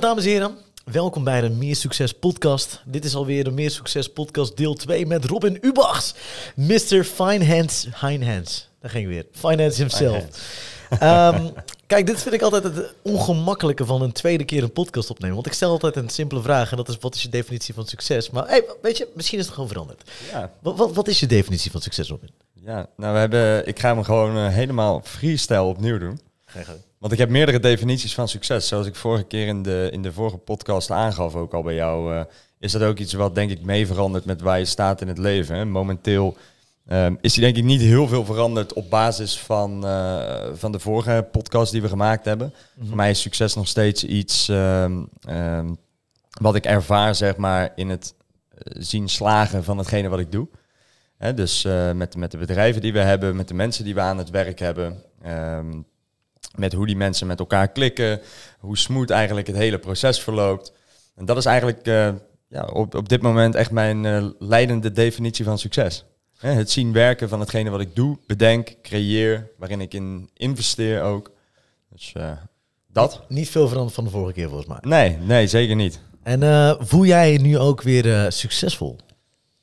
dames en heren. Welkom bij de Meer Succes podcast. Dit is alweer de Meer Succes podcast deel 2 met Robin Ubachs. Mr. Finance, Heinhands. Daar ging weer. Finance himself. Ehm, kijk, dit vind ik altijd het ongemakkelijke van een tweede keer een podcast opnemen. Want ik stel altijd een simpele vraag en dat is wat is je definitie van succes? Maar hey, weet je, misschien is het gewoon veranderd. Ja. Wat, wat, wat, is je definitie van succes, Robin? Ja, nou we hebben, ik ga hem gewoon eh, helemaal freestyle opnieuw doen. Geen want ik heb meerdere definities van succes. Zoals ik vorige keer in de, in de vorige podcast aangaf, ook al bij jou. Eh, is dat ook iets wat denk ik mee verandert met waar je staat in het leven. Hè? Momenteel ehm, is die denk ik niet heel veel veranderd op basis van, eh, van de vorige podcast die we gemaakt hebben. Mhm. Voor mij is succes nog steeds iets ehm, ehm, wat ik ervaar, zeg maar, in het eh, zien slagen van hetgene wat ik doe. Hè, dus met, met de bedrijven die we hebben, met de mensen die we aan het werk hebben met hoe die mensen met elkaar klikken, hoe smooth eigenlijk het hele proces verloopt. En dat is eigenlijk eh, ja, op, op dit moment echt mijn eh, leidende definitie van succes. het zien werken van hetgene wat ik doe, bedenk, creëer, waarin ik in investeer ook. Dus eh, dat. Niet veel veranderd van de vorige keer volgens mij. Nee, nee zeker niet. En voel jij je nu ook weer succesvol?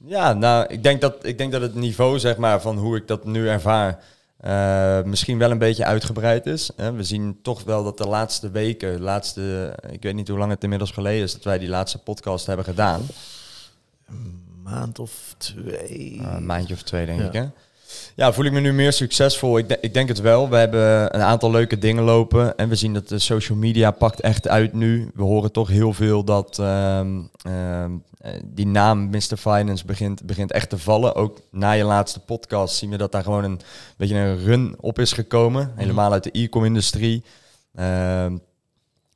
Ja, nou, ik denk, dat, ik denk dat het niveau zeg maar, van hoe ik dat nu ervaar eh, misschien wel een beetje uitgebreid is. Hè. We zien toch wel dat de laatste weken, de laatste, ik weet niet hoe lang het inmiddels geleden is dat wij die laatste podcast hebben gedaan. Een maand of twee. Eh, een maandje of twee, denk ik. Hè? Ja, voel ik me nu meer succesvol? Ik, ik, denk het wel. We hebben een aantal leuke dingen lopen. En we zien dat de social media pakt echt uit nu. We horen toch heel veel dat ehm, ehm, eh, die naam Mr. Finance begint, begint echt te vallen. Ook na je laatste podcast zien we dat daar gewoon een beetje een run op is gekomen. Mhm. Helemaal uit de e-com industrie. Ehm,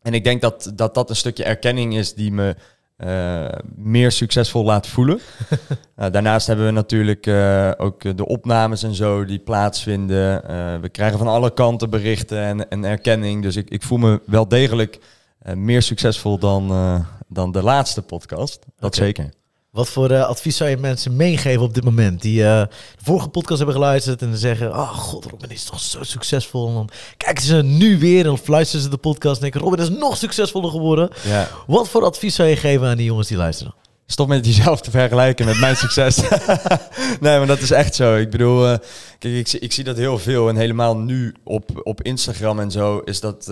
en ik denk dat, dat dat een stukje erkenning is die me eh, meer succesvol laat voelen. Eh, daarnaast hebben we natuurlijk eh, ook de opnames en zo die plaatsvinden. we krijgen van alle kanten berichten en, en erkenning. Dus ik, ik, voel me wel degelijk meer succesvol dan, dan de laatste podcast. Dat zeker. Wat voor eh, advies zou je mensen meegeven op dit moment? Die eh, de vorige podcast hebben geluisterd en zeggen... Oh god, Robin is toch zo succesvol. man dan kijken ze nu weer en fluisteren ze de podcast en denken... Robin is nog succesvoller geworden. Ja. Wat voor advies zou je geven aan die jongens die luisteren? Stop met jezelf te vergelijken met mijn succes. nee, maar dat is echt zo. Ik bedoel, eh, kijk, ik, ik, zie dat heel veel. En helemaal nu op, op Instagram en zo is dat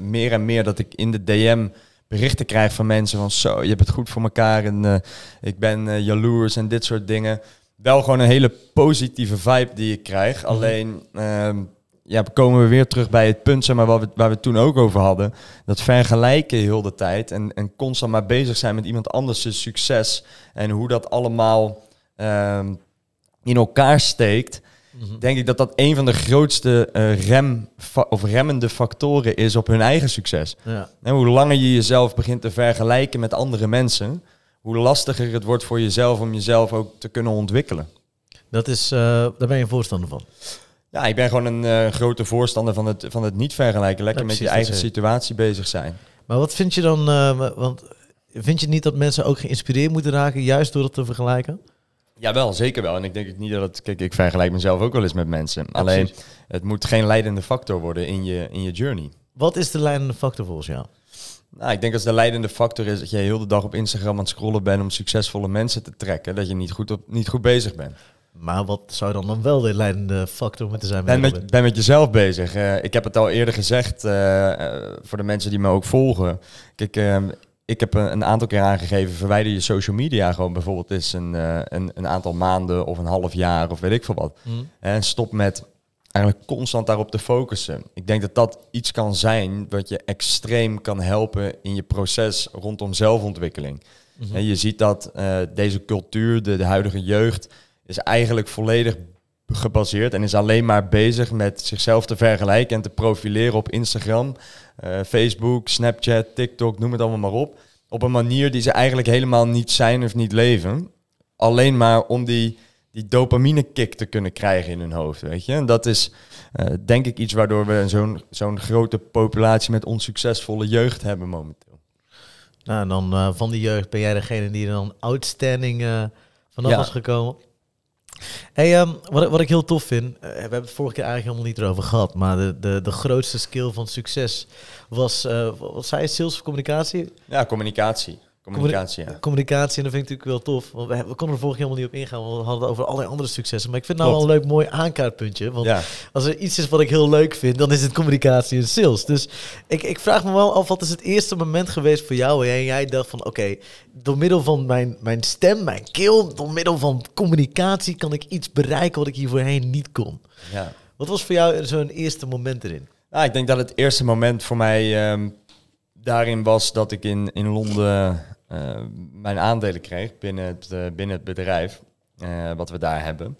meer en meer dat ik in de DM berichten krijg van mensen van zo, je hebt het goed voor elkaar en eh, ik ben eh, jaloers en dit soort dingen. Wel gewoon een hele positieve vibe die ik krijg. Mhm. Alleen ehm, ja, komen we weer terug bij het punt zeg maar, waar, we, waar we het toen ook over hadden. Dat vergelijken heel de tijd en, constant maar bezig zijn met iemand anders' succes en hoe dat allemaal ehm, in elkaar steekt. Mhm. Denk ik dat dat een van de grootste eh, rem of remmende factoren is op hun eigen succes. Ja. En hoe langer je jezelf begint te vergelijken met andere mensen, hoe lastiger het wordt voor jezelf om jezelf ook te kunnen ontwikkelen. Dat is, eh, daar ben je een voorstander van. Ja, ik ben gewoon een eh, grote voorstander van het, van het niet vergelijken. Lekker met je eigen situatie bezig zijn. Maar wat vind je dan, want vind je niet dat mensen ook geïnspireerd moeten raken juist door het te vergelijken? wel, zeker wel. En ik denk niet dat het. Kijk, ik vergelijk mezelf ook wel eens met mensen. Alleen het moet geen leidende factor worden in je, in je journey. Wat is de leidende factor volgens jou? Nou, ik denk als de leidende factor is dat je heel de dag op Instagram aan het scrollen bent om succesvolle mensen te trekken, dat je niet goed, op, niet goed bezig bent. Maar wat zou dan, dan wel de leidende factor moeten zijn? Ben met, ben met jezelf bezig. Eh, ik heb het al eerder gezegd eh, eh, voor de mensen die me ook volgen. Kijk, ehm, ik heb een, aantal keer aangegeven, verwijder je social media gewoon bijvoorbeeld eens een, eh, een, een, aantal maanden of een half jaar of weet ik veel wat. En mm. stop met eigenlijk constant daarop te focussen. Ik denk dat dat iets kan zijn wat je extreem kan helpen in je proces rondom zelfontwikkeling. En mhm. je ziet dat eh, deze cultuur, de, de huidige jeugd, is eigenlijk volledig gebaseerd en is alleen maar bezig met zichzelf te vergelijken en te profileren op Instagram, eh, Facebook, Snapchat, TikTok, noem het allemaal maar op op een manier die ze eigenlijk helemaal niet zijn of niet leven. Alleen maar om die, die dopamine kick te kunnen krijgen in hun hoofd, weet je. En dat is eh, denk ik iets waardoor we zo'n zo'n grote populatie met onsuccesvolle jeugd hebben momenteel. Nou, en dan eh, van die jeugd ben jij degene die er dan outstanding eh, vanaf is gekomen. Hey, ehm, wat, wat ik heel tof vind, eh, we hebben het vorige keer eigenlijk helemaal niet erover gehad, maar de, de, de grootste skill van succes was, eh, wat zei je, sales of communicatie? Ja, communicatie. Communicatie, ja. Communicatie, en dat vind ik natuurlijk wel tof. Want we, we konden er vorig jaar helemaal niet op ingaan. Want we hadden het over allerlei andere successen. Maar ik vind het nou wel een leuk mooi aankaartpuntje. Want ja. als er iets is wat ik heel leuk vind, dan is het communicatie en sales. Dus ik, ik vraag me wel af, wat is het eerste moment geweest voor jou waarin jij dacht van... Oké, door middel van mijn, mijn stem, mijn keel, door middel van communicatie kan ik iets bereiken wat ik hier voorheen niet kon. Ja. Wat was voor jou zo'n eerste moment erin? Nou, ik denk dat het eerste moment voor mij... Ehm, daarin was dat ik in, in Londen eh, mijn aandelen kreeg binnen het, eh, binnen het bedrijf eh, wat we daar hebben.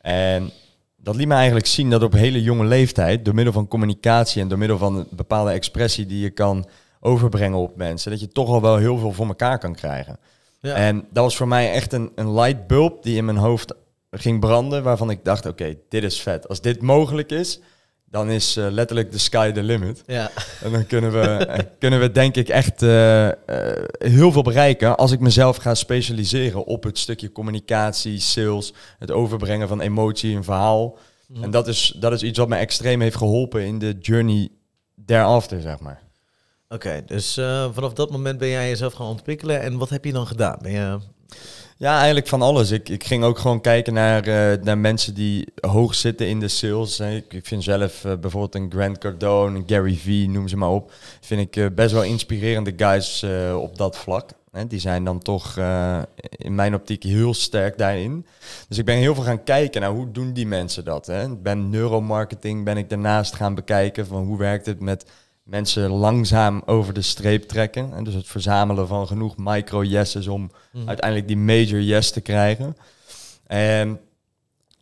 En dat liet me eigenlijk zien dat op hele jonge leeftijd, door middel van communicatie en door middel van een bepaalde expressie die je kan overbrengen op mensen, dat je toch al wel heel veel voor elkaar kan krijgen. Ja. En dat was voor mij echt een, een lightbulb die in mijn hoofd ging branden, waarvan ik dacht, oké, dit is vet. Als dit mogelijk is, dan is eh, letterlijk de sky the limit. Ja. En dan kunnen we, eh, kunnen we denk ik echt eh, heel veel bereiken als ik mezelf ga specialiseren op het stukje communicatie, sales, het overbrengen van emotie en verhaal. Mhm. En dat is, dat is iets wat me extreem heeft geholpen in de journey thereafter, zeg maar. Oké, dus vanaf dat moment ben jij jezelf gaan ontwikkelen. En wat heb je dan gedaan? Ben je ja, eigenlijk van alles. Ik, ik ging ook gewoon kijken naar, eh, naar mensen die hoog zitten in de sales. Ik, ik vind zelf eh, bijvoorbeeld een Grant Cardone, Gary Vee, noem ze maar op. Vind ik eh, best wel inspirerende guys op dat vlak. Hè, die zijn dan toch in mijn optiek heel sterk daarin. Dus ik ben heel veel gaan kijken naar hoe doen die mensen dat. Hè? Ik ben neuromarketing, ben ik daarnaast gaan bekijken van hoe werkt het met mensen langzaam over de streep trekken. En dus het verzamelen van genoeg micro-yeses om mhm. uiteindelijk die major yes te krijgen. En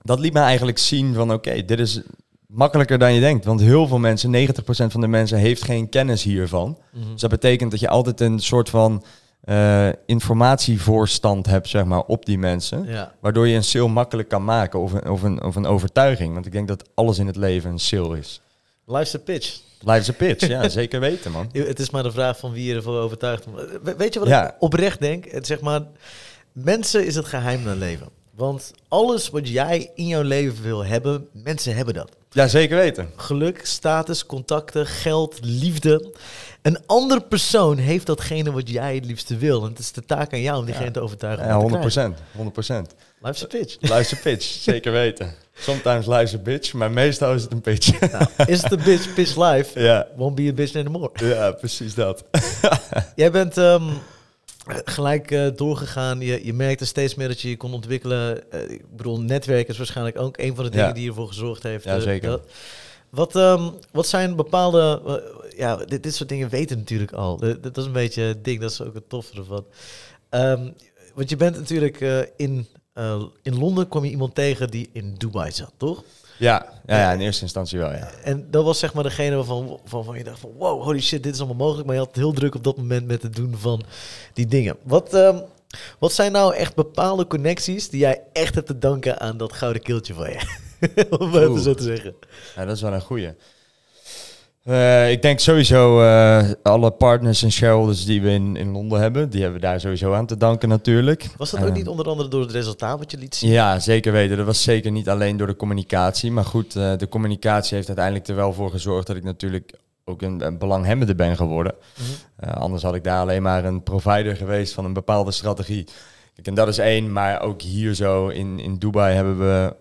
dat liet me eigenlijk zien van oké, dit is makkelijker dan je denkt. Want heel veel mensen, 90% van de mensen, heeft geen kennis hiervan. Mhm. Dus dat betekent dat je altijd een soort van uh, informatievoorstand hebt, zeg maar, op die mensen. Waardoor je een sale makkelijk kan maken of een, of, een, of een overtuiging. Want ik denk dat alles in het leven een sale is. Luister pitch. Blijven ze pitch, ja, zeker weten, man. Het is maar de vraag van wie je ervoor overtuigd Weet je wat ik oprecht denk? Het, zeg maar, mensen is het geheim naar leven. Want alles wat jij in jouw leven wil hebben, mensen hebben dat. Ja, zeker weten. Geluk, status, contacten, geld, liefde. Een andere persoon heeft datgene wat jij het liefste wil. En het is de taak aan jou om diegene te overtuigen. Ja, 100%. 100%. Life's a eh, pitch. Life's pitch, zeker weten. Sometimes life's a bitch, maar meestal is het een pitch. Nou, is het een bitch, pitch life, ja. won't be a bitch anymore. Ja, precies dat. Jij bent ehm, gelijk eh, doorgegaan. Je, je merkte steeds meer dat je je kon ontwikkelen. Uh, ik bedoel, netwerk is waarschijnlijk ook een van de dingen ja. die ervoor gezorgd heeft. Ja, zeker. wat, ehm, wat zijn bepaalde... ja, dit, soort dingen weten natuurlijk al. Dat, is een beetje het ding, dat is ook het toffe van. Ehm, want je bent natuurlijk in eh, in Londen kwam je iemand tegen die in Dubai zat, toch? Ja, ja, ja, in eerste instantie wel, ja. En dat was zeg maar degene waarvan van, van je dacht van... wow, holy shit, dit is allemaal mogelijk. Maar je had het heel druk op dat moment met het doen van die dingen. Wat, ehm, wat zijn nou echt bepaalde connecties die jij echt hebt te danken aan dat gouden keeltje van je? Om het zo te zeggen. Ja, dat is wel een goeie. Eh, ik denk sowieso eh, alle partners en shareholders die we in, in Londen hebben, die hebben we daar sowieso aan te danken natuurlijk. Was dat ook niet eh, onder andere door het resultaat wat je liet zien? Ja, zeker weten. Dat was zeker niet alleen door de communicatie. Maar goed, de communicatie heeft uiteindelijk er wel voor gezorgd dat ik natuurlijk ook een, een belanghebbende ben geworden. Mhm. anders had ik daar alleen maar een provider geweest van een bepaalde strategie. en dat is één, maar ook hier zo in, in Dubai hebben we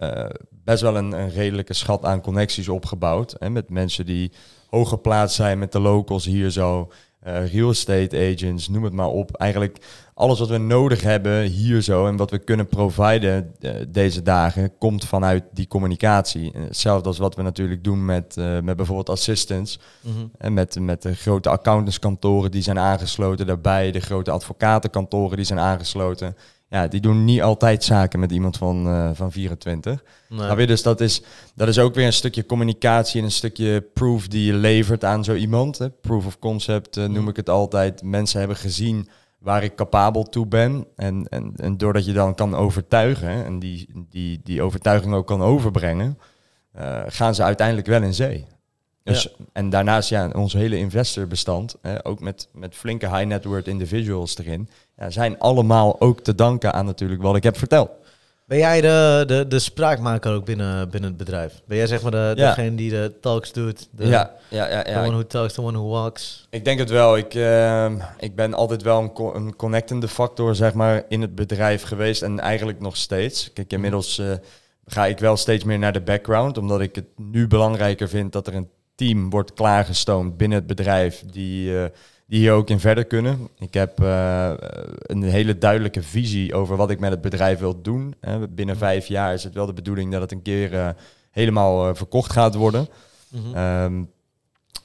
best wel een, een redelijke schat aan connecties opgebouwd. Hè, met mensen die hoog geplaatst zijn met de locals hier zo. Eh, real estate agents, noem het maar op. Eigenlijk alles wat we nodig hebben hier zo en wat we kunnen providen eh, deze dagen, komt vanuit die communicatie. Hetzelfde als wat we natuurlijk doen met, eh, met bijvoorbeeld assistants mhm. en met, met de grote accountantskantoren die zijn aangesloten daarbij, de grote advocatenkantoren die zijn aangesloten ja, die doen niet altijd zaken met iemand van, eh, van 24. Maar weer, dus dat is, dat is ook weer een stukje communicatie en een stukje proof die je levert aan zo iemand. Hè. Proof of concept eh, noem mm. ik het altijd. Mensen hebben gezien waar ik capabel toe ben. En, en, en doordat je dan kan overtuigen en die, die, die overtuiging ook kan overbrengen, eh, gaan ze uiteindelijk wel in zee. Dus, En daarnaast, ja, ons hele investorbestand, hè, ook met, met flinke high net worth individuals erin, ja, zijn allemaal ook te danken aan natuurlijk wat ik heb verteld. Ben jij de, de, de spraakmaker ook binnen, binnen het bedrijf? Ben jij zeg maar de, degene die de talks doet? De, ja, ja, ja, ja. one who talks, the one who walks. Ik denk het wel. Ik, ehm, ik ben altijd wel een, een, connectende factor zeg maar, in het bedrijf geweest en eigenlijk nog steeds. Kijk, mm. inmiddels eh, ga ik wel steeds meer naar de background, omdat ik het nu belangrijker vind dat er een team wordt klaargestoomd binnen het bedrijf die, uh, die hier ook in verder kunnen. Ik heb eh, een hele duidelijke visie over wat ik met het bedrijf wil doen. Hè. Binnen mhm. vijf jaar is het wel de bedoeling dat het een keer eh, helemaal verkocht gaat worden. Mhm. Ehm,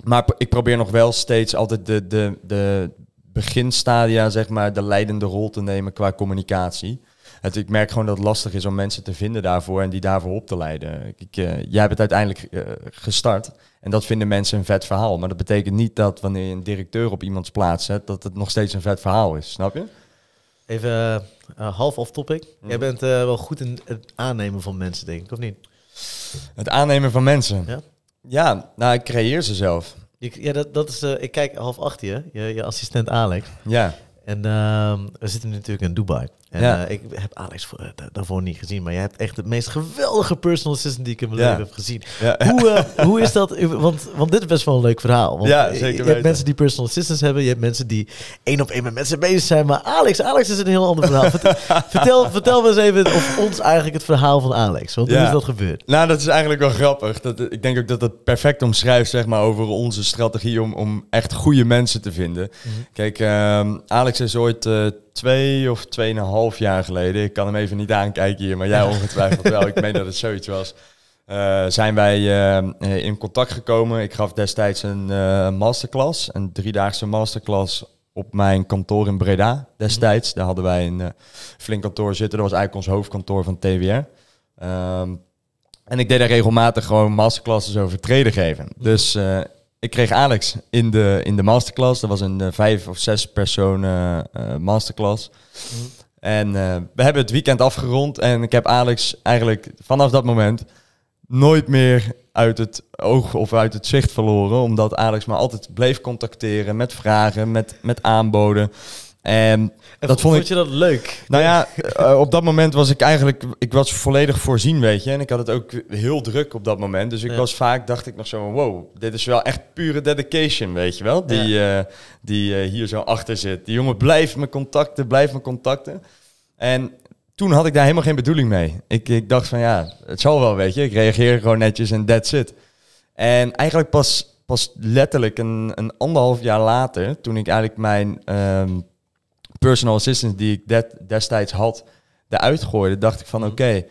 maar ik probeer nog wel steeds altijd de, de, de beginstadia, zeg maar, de leidende rol te nemen qua communicatie het, ik merk gewoon dat het lastig is om mensen te vinden daarvoor en die daarvoor op te leiden. Ik, eh, jij hebt het uiteindelijk eh, gestart en dat vinden mensen een vet verhaal. Maar dat betekent niet dat wanneer je een directeur op iemands plaats zet, dat het nog steeds een vet verhaal is. Snap je? Even eh, half off topic. Mhm. Jij bent wel goed in het aannemen van mensen, denk ik, of niet? Het aannemen van mensen? Ja. Ja, nou, ik creëer ze zelf. ja, dat, dat is, ik kijk half achter je, je, je assistent Alex. Ja. En ehm, we zitten nu natuurlijk in Dubai ja. Eh, ik heb Alex eh, daarvoor niet gezien, maar jij hebt echt het meest geweldige personal assistant die ik in mijn leven heb gezien. Hoe, eh, hoe is dat? Want, want dit is best wel een leuk verhaal. Want ja, zeker je hebt mensen die personal assistants hebben, je hebt mensen die één op één met mensen bezig zijn, maar Alex, Alex is een heel ander verhaal. vertel, vertel, eens even of ons eigenlijk het verhaal van Alex, want hoe is dat gebeurd? Nou, dat is eigenlijk wel grappig. Dat, ik denk ook dat dat perfect omschrijft, zeg maar, over onze strategie om, om echt goede mensen te vinden. Mhm. Kijk, ehm, Alex is ooit twee of tweeënhalf jaar geleden, ik kan hem even niet aankijken hier, maar jij ongetwijfeld wel, ik meen dat het zoiets was. Uh, zijn wij eh, eh, in contact gekomen. Ik gaf destijds een masterclass, een driedaagse masterclass op mijn kantoor in Breda destijds. Mhm. Daar hadden wij een flink kantoor zitten. Dat was eigenlijk ons hoofdkantoor van TWR. Ehm, en ik deed daar regelmatig gewoon masterclasses over treden geven. Mhm. Dus ik kreeg Alex in de, in de masterclass. Dat was een eh, vijf of zes personen eh, eh, masterclass. Mhm. En we hebben het weekend afgerond. En ik heb Alex eigenlijk vanaf dat moment nooit meer uit het oog of uit het zicht verloren. Omdat Alex me altijd bleef contacteren met vragen, met, met aanboden. Ehm, en, dat vond, vond je dat leuk? Nou ja, eh, op dat moment was ik eigenlijk, ik was volledig voorzien, weet je. En ik had het ook heel druk op dat moment. Dus ik was vaak, dacht ik nog zo, wow, dit is wel echt pure dedication, weet je wel. Die, eh, die eh, hier zo achter zit. Die jongen, blijft me contacten, blijft me contacten. En toen had ik daar helemaal geen bedoeling mee. Ik, ik dacht van ja, het zal wel, weet je. Ik reageer gewoon netjes en that's it. En eigenlijk pas, pas letterlijk een, een anderhalf jaar later, toen ik eigenlijk mijn... Ehm, personal assistants die ik destijds had eruit gooide, dacht ik van mhm. oké,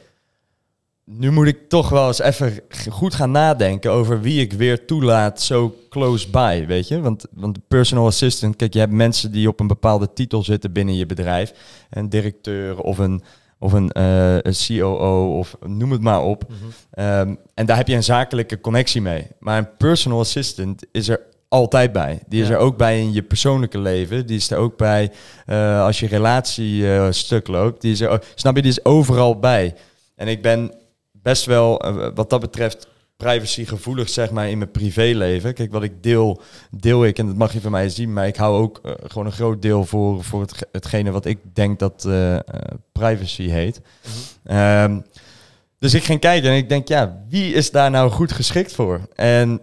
nu moet ik toch wel eens even goed gaan nadenken over wie ik weer toelaat zo close by, weet je? Want, want personal assistant, kijk, je hebt mensen die op een bepaalde titel zitten binnen je bedrijf. Een directeur of een, of een, uh, een COO of noem het maar op. Mhm. Ehm, en daar heb je een zakelijke connectie mee. Maar een personal assistant is er altijd bij. Die is er ook bij in je persoonlijke leven. Die is er ook bij eh, als je relatie eh, stuk loopt. Die is er, snap je, die is overal bij. En ik ben best wel, eh, wat dat betreft, privacy gevoelig, zeg maar, in mijn privéleven. Kijk, wat ik deel, deel ik. En dat mag je van mij zien. Maar ik hou ook gewoon een groot deel voor, voor het, hetgene wat ik denk dat privacy heet. Mhm. Ehm, dus ik ging kijken en ik denk, ja, wie is daar nou goed geschikt voor? En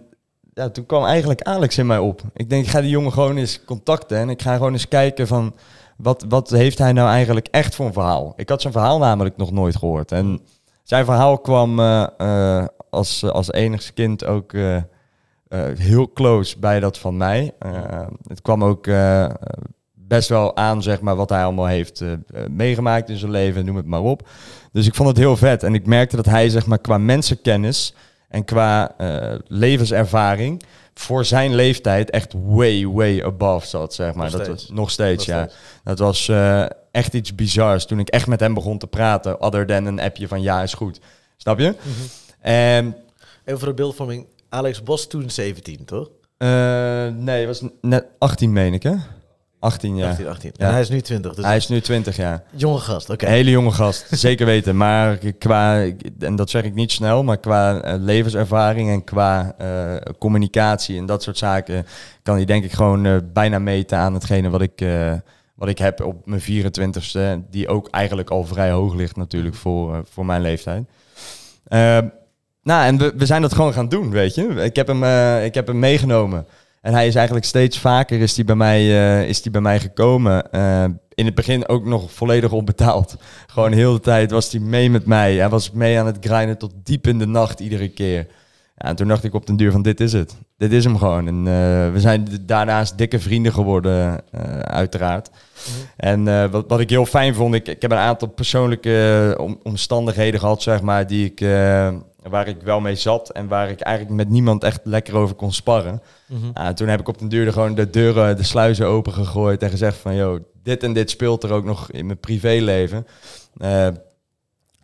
ja, toen kwam eigenlijk Alex in mij op. Ik denk, ik ga die jongen gewoon eens contacten en ik ga gewoon eens kijken van wat, wat heeft hij nou eigenlijk echt voor een verhaal? Ik had zijn verhaal namelijk nog nooit gehoord. En zijn verhaal kwam eh, eh, als, als enigste kind ook eh, heel close bij dat van mij. het kwam ook best wel aan, zeg maar, wat hij allemaal heeft meegemaakt in zijn leven, noem het maar op. Dus ik vond het heel vet. En ik merkte dat hij, zeg maar, qua mensenkennis en qua eh, levenservaring voor zijn leeftijd echt way, way above zat, zeg maar. Nog dat Was, nog steeds, ja. Dat was eh, echt iets bizars. Toen ik echt met hem begon te praten, other than een appje van ja is goed. Snap je? Mm -hmm. um, Even voor de beeldvorming, Alex was toen 17, toch? Eh, nee, was net 18, meen ik, hè? 18 jaar. 18, hij is nu 20. Dus hij is nu 20 jaar. Jonge gast, oké. hele jonge gast, zeker weten. Maar qua, en dat zeg ik niet snel, maar qua eh, levenservaring en qua eh, communicatie en dat soort zaken kan hij denk ik gewoon eh, bijna meten aan hetgene wat ik, wat ik heb op mijn 24ste. Die ook eigenlijk al vrij hoog ligt natuurlijk voor, voor mijn leeftijd. Ehm, nou, en we, we zijn dat gewoon gaan doen, weet je. Ik heb hem, ik heb hem meegenomen. En hij is eigenlijk steeds vaker is die bij mij, eh, is die bij mij gekomen. Eh, in het begin ook nog volledig onbetaald. Gewoon heel de tijd was hij mee met mij. Hij was mee aan het grinden tot diep in de nacht iedere keer. en toen dacht ik op den duur van dit is het. Dit is hem gewoon. En eh, we zijn daarnaast dikke vrienden geworden, uiteraard. Mhm. En wat, wat ik heel fijn vond, ik, ik heb een aantal persoonlijke omstandigheden gehad, zeg maar, die ik waar ik wel mee zat en waar ik eigenlijk met niemand echt lekker over kon sparren. Mhm. toen heb ik op den duur gewoon de deuren, de sluizen open gegooid en gezegd van, joh, dit en dit speelt er ook nog in mijn privéleven. Eh, en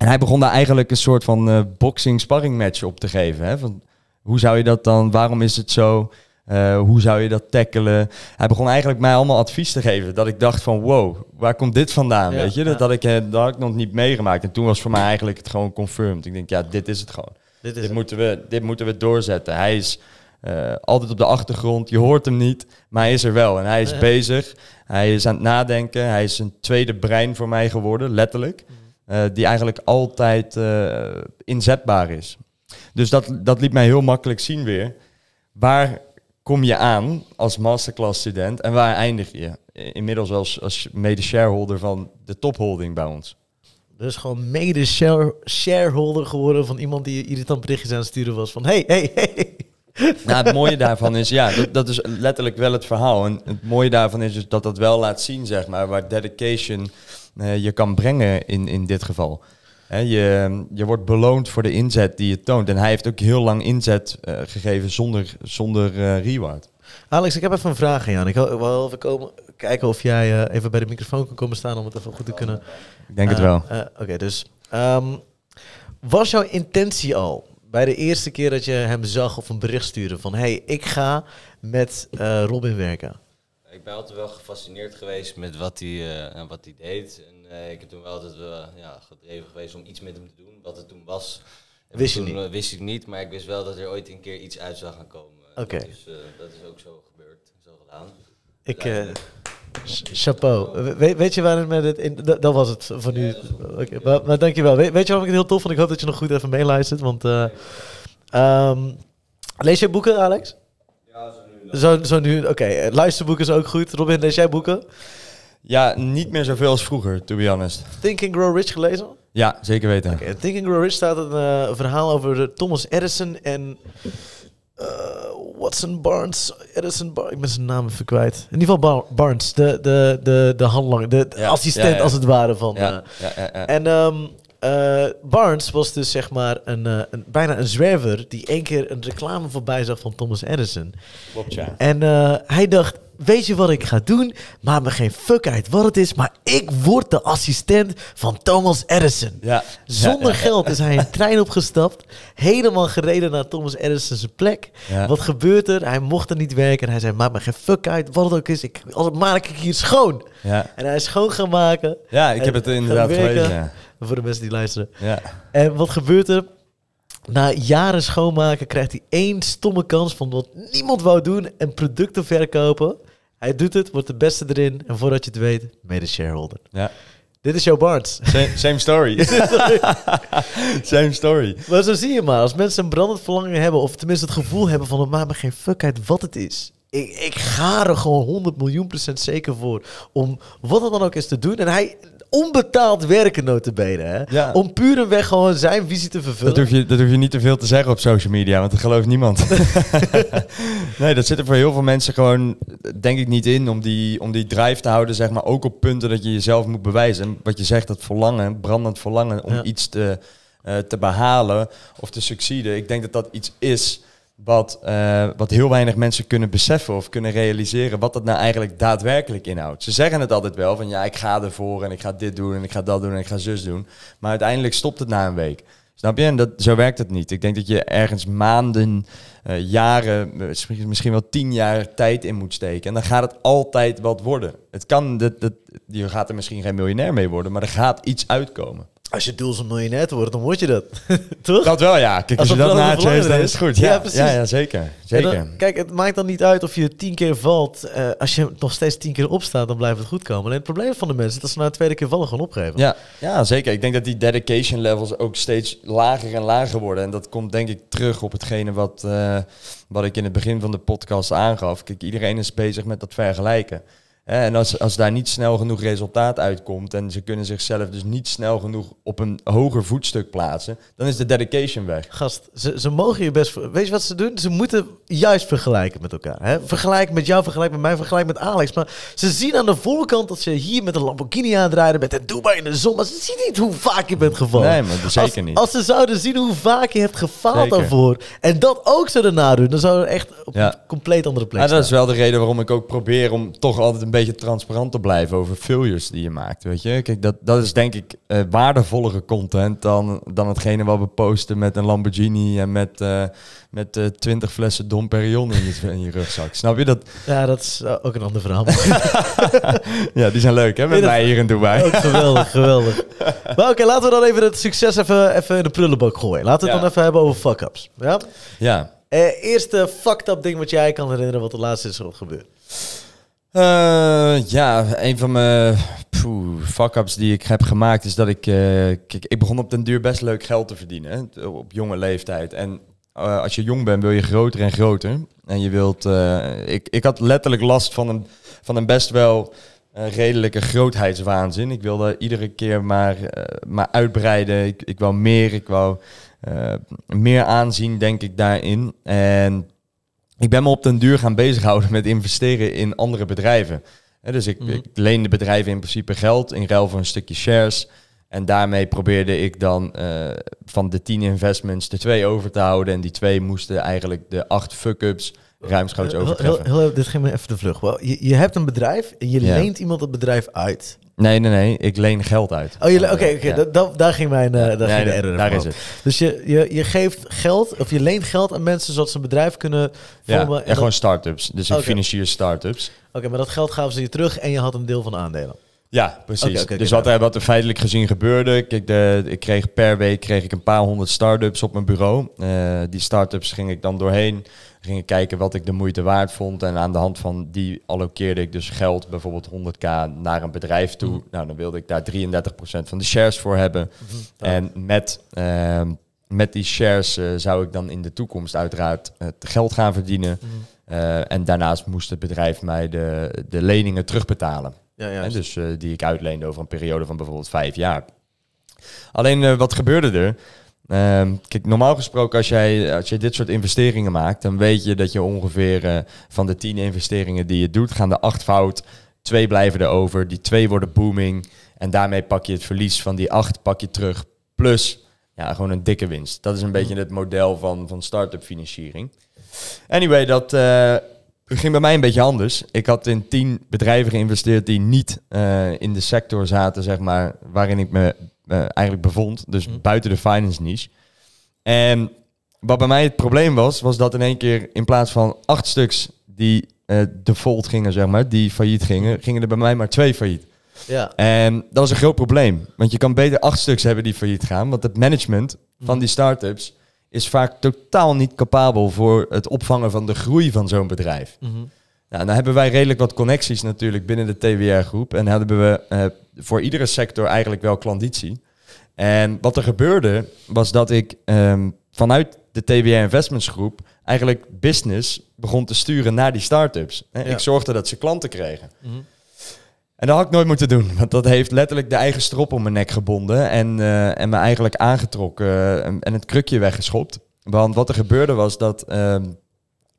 hij begon daar eigenlijk een soort van uh, boxing sparring match op te geven. Hè? Van, hoe zou je dat dan, waarom is het zo? Eh, hoe zou je dat tackelen? Hij begon eigenlijk mij allemaal advies te geven. Dat ik dacht van wow, waar komt dit vandaan? weet je? Dat, ja. dat, ik, eh, dat had ik nog niet meegemaakt. En toen was voor mij eigenlijk het gewoon confirmed. Ik denk, ja, dit is het gewoon. Dit, moeten, we, dit moeten we doorzetten. Hij is eh, altijd op de achtergrond. Je hoort hem niet, maar hij is er wel. En hij is bezig. Hij is aan het nadenken. Hij is een tweede brein voor mij geworden, letterlijk. Mhm. die eigenlijk altijd inzetbaar is. Dus dat, dat liet mij heel makkelijk zien weer waar kom je aan als masterclass student en waar eindig je? Inmiddels als, als mede-shareholder van de topholding bij ons. Dus gewoon mede-shareholder geworden van iemand die irritant berichtjes aan het sturen was van... Hey, hey, hey. Nou, het mooie daarvan is, ja, dat, dat, is letterlijk wel het verhaal. En het mooie daarvan is dus dat dat wel laat zien, zeg maar, waar dedication eh, je kan brengen in, in dit geval je, je wordt beloond voor de inzet die je toont. En hij heeft ook heel lang inzet eh, gegeven zonder, zonder uh, reward. Alex, ik heb even een vraag aan Jan. Ik wil even komen, kijken of jij eh, even bij de microfoon kan komen staan om het even goed te kunnen. Ik denk het wel. Oké, dus ehm, was jouw intentie al bij de eerste keer dat je hem zag of een bericht stuurde van hey, ik ga met Robin werken? Ik ben altijd wel gefascineerd geweest met wat hij, wat hij deed. Nee, eh, ik heb toen wel altijd uh, ja, gedreven geweest om iets met hem te doen. Wat het toen was, wist, toen, eh, wist ik niet. Maar ik wist wel dat er ooit een keer iets uit zou gaan komen. Oké. Dus dat, eh, dat is ook zo gebeurd, zo gedaan. Ik, chapeau. weet je waar het met het... In, dat, was het voor nu. maar, maar dankjewel. We, weet je waarom ik het heel tof vond? Ik hoop dat je nog goed even meeluistert, want... Ehm, lees je boeken, Alex? Ja, zo nu. Zo, zo nu, oké. Luisterboeken is ook goed. Robin, lees jij boeken? Ja, niet meer zoveel als vroeger, to be honest. Thinking Grow Rich gelezen? Ja, zeker weten. Thinking Grow Rich staat een eh, verhaal over Thomas Edison en uh, Watson Barnes. Edison ik ben zijn naam even In ieder geval Barnes, de, de, de, de handlanger, de, assistent als het ware van. Eh. en ehm, Barnes was dus zeg maar een, een, bijna een zwerver die één keer een reclame voorbij zag van Thomas Edison. Klopt, ja. En hij dacht, weet je wat ik ga doen? Maak me geen fuck uit wat het is, maar ik word de assistent van Thomas Edison. Ja. Zonder geld is hij een trein opgestapt, helemaal gereden naar Thomas Edison's plek. Wat gebeurt er? Hij mocht er niet werken. Hij zei, maak me geen fuck uit wat het ook is. Ik, als, maak ik hier schoon. En hij is schoon gaan maken. Ja, ik heb het inderdaad gelezen. Voor de mensen die luisteren. En wat gebeurt er? Na jaren schoonmaken krijgt hij één stomme kans van wat niemand wou doen en producten verkopen. Hij doet het, wordt de beste erin. En voordat je het weet, mede shareholder. Ja. Dit is Joe Barnes. Same, story. same story. Maar zo zie je maar. Als mensen een brandend verlangen hebben, of tenminste het gevoel hebben van het maakt me geen fuck uit wat het is. Ik, ik ga er gewoon 100 miljoen procent zeker voor om wat het dan ook is te doen. En hij, onbetaald werken notabene. Hè? Om puur een weg gewoon zijn visie te vervullen. Dat hoef, je, dat hoef je niet te veel te zeggen op social media, want dat gelooft niemand. nee, dat zit er voor heel veel mensen gewoon, denk ik, niet in. Om die, om die drive te houden, zeg maar, ook op punten dat je jezelf moet bewijzen. wat je zegt, dat verlangen, brandend verlangen om iets te, eh, te behalen of te succeden. Ik denk dat dat iets is wat, eh, wat heel weinig mensen kunnen beseffen of kunnen realiseren wat dat nou eigenlijk daadwerkelijk inhoudt. Ze zeggen het altijd wel van ja, ik ga ervoor en ik ga dit doen en ik ga dat doen en ik ga zus doen. Maar uiteindelijk stopt het na een week. Snap je? En dat, zo werkt het niet. Ik denk dat je ergens maanden, eh, jaren, eh, misschien wel tien jaar tijd in moet steken. En dan gaat het altijd wat worden. Het kan, dat, je gaat er misschien geen miljonair mee worden, maar er gaat iets uitkomen. Als je doel is om miljonair te worden, dan word je dat. Toch? Dat wel, ja. Kijk, als, je dat na dan is het goed. Ja, precies. Ja, ja, zeker. zeker. kijk, het maakt dan niet uit of je tien keer valt. Eh, als je nog steeds tien keer opstaat, dan blijft het goed komen. En het probleem van de mensen is dat ze na de tweede keer vallen gewoon opgeven. Ja, ja, zeker. Ik denk dat die dedication levels ook steeds lager en lager worden. En dat komt denk ik terug op hetgene wat, eh, wat ik in het begin van de podcast aangaf. Kijk, iedereen is bezig met dat vergelijken. En als, als daar niet snel genoeg resultaat uitkomt en ze kunnen zichzelf dus niet snel genoeg op een hoger voetstuk plaatsen, dan is de dedication weg. Gast, ze, ze mogen je best. Weet je wat ze doen? Ze moeten juist vergelijken met elkaar. Hè? Vergelijk met jou, vergelijk met mij, vergelijk met Alex. Maar ze zien aan de voorkant dat ze hier met een Lamborghini aandraaien, met een Dubai in de zon. Maar ze zien niet hoe vaak je bent gevallen. Nee, maar zeker niet. Als ze zouden zien hoe vaak je hebt gefaald daarvoor en dat ook zouden nadoen, dan zouden we echt op een compleet andere plek ja, nou, dat is wel de reden waarom ik ook probeer om toch altijd een beetje beetje transparant te blijven over failures die je maakt. Weet je, kijk, dat, dat is denk ik eh, waardevollere content dan, dan hetgene wat we posten met een Lamborghini en met, eh, met uh, eh, 20 flessen Dom Perignon in je, rugzak. Snap je dat? Ja, dat is ook een ander verhaal. ja, die zijn leuk, hè? Met mij hier in Dubai. Ook geweldig, geweldig. maar oké, laten we dan even het succes even, even in de prullenbak gooien. Laten we het dan even hebben over fuck-ups. Ja. ja. eerste fucked-up ding wat jij kan herinneren, wat de laatste is gebeurd. Eh, ja, een van mijn fuck-ups die ik heb gemaakt is dat ik... Uh, kijk, ik begon op den duur best leuk geld te verdienen, hè, op jonge leeftijd. En eh, als je jong bent wil je groter en groter. En je wilt... ik, ik had letterlijk last van een, van een best wel redelijke grootheidswaanzin. Ik wilde iedere keer maar, maar uitbreiden. Ik, ik wou meer, ik wou meer aanzien, denk ik, daarin. En ik ben me op den duur gaan bezighouden met investeren in andere bedrijven. dus ik, mhm. leende bedrijven in principe geld in ruil voor een stukje shares. En daarmee probeerde ik dan eh, van de tien investments de twee over te houden. En die twee moesten eigenlijk de acht fuck-ups ruimschoots eh, overtreffen. Heel, dit ging me even de vlucht. Je, je hebt een bedrijf en je leent iemand het bedrijf uit. Nee, nee, nee. Ik leen geld uit. Oh, oké, oké. Okay, daar ging mijn uh, daar ging de error Dus je, je, je geeft geld, of je leent geld aan mensen zodat ze een bedrijf kunnen vormen. Ja, en, gewoon start-ups. Dus okay. ik financier start-ups. Oké, maar dat geld gaven ze je terug en je had een deel van aandelen. Ja, precies. dus nou wat, er, eh, wat er feitelijk gezien gebeurde, kijk, de, ik kreeg per week kreeg ik een paar honderd start-ups op mijn bureau. Eh, die start-ups ging ik dan doorheen gingen kijken wat ik de moeite waard vond. En aan de hand van die allokeerde ik dus geld, bijvoorbeeld 100k, naar een bedrijf toe. Mhm. Nou, dan wilde ik daar 33% van de shares voor hebben. Mhm. En met, ehm, met die shares eh, zou ik dan in de toekomst uiteraard het eh, geld gaan verdienen. Mhm. Eh, en daarnaast moest het bedrijf mij de, de leningen terugbetalen. Ja, en dus die ik uitleende over een periode van bijvoorbeeld vijf jaar. Alleen wat gebeurde er? Ehm, kijk, normaal gesproken, als jij, als je dit soort investeringen maakt, dan weet je dat je ongeveer eh, van de tien investeringen die je doet, gaan de acht fout. Twee blijven erover. Die twee worden booming. En daarmee pak je het verlies van die acht, pak je terug. Plus ja, gewoon een dikke winst. Dat is een beetje mm. het model van, van start-up financiering. Anyway, dat uh, ging bij mij een beetje anders. Ik had in tien bedrijven geïnvesteerd die niet eh, in de sector zaten, zeg maar, waarin ik me eh, eigenlijk bevond. Dus mhm. buiten de finance niche. En wat bij mij het probleem was, was dat in één keer in plaats van acht stuks die uh, default gingen, zeg maar, die failliet gingen, gingen er bij mij maar twee failliet. Ja. En dat was een groot probleem. Want je kan beter acht stuks hebben die failliet gaan. Want het management van mhm. die start-ups is vaak totaal niet capabel voor het opvangen van de groei van zo'n bedrijf. Mhm. Nou, dan hebben wij redelijk wat connecties natuurlijk binnen de TWR-groep. En hebben we eh, voor iedere sector eigenlijk wel klanditie. En wat er gebeurde, was dat ik ehm, vanuit de TWR Investments Groep eigenlijk business begon te sturen naar die start-ups. Eh, ik zorgde dat ze klanten kregen. Mhm. En dat had ik nooit moeten doen, want dat heeft letterlijk de eigen strop om mijn nek gebonden en, eh, en me eigenlijk aangetrokken en, en het krukje weggeschopt. Want wat er gebeurde was dat ehm,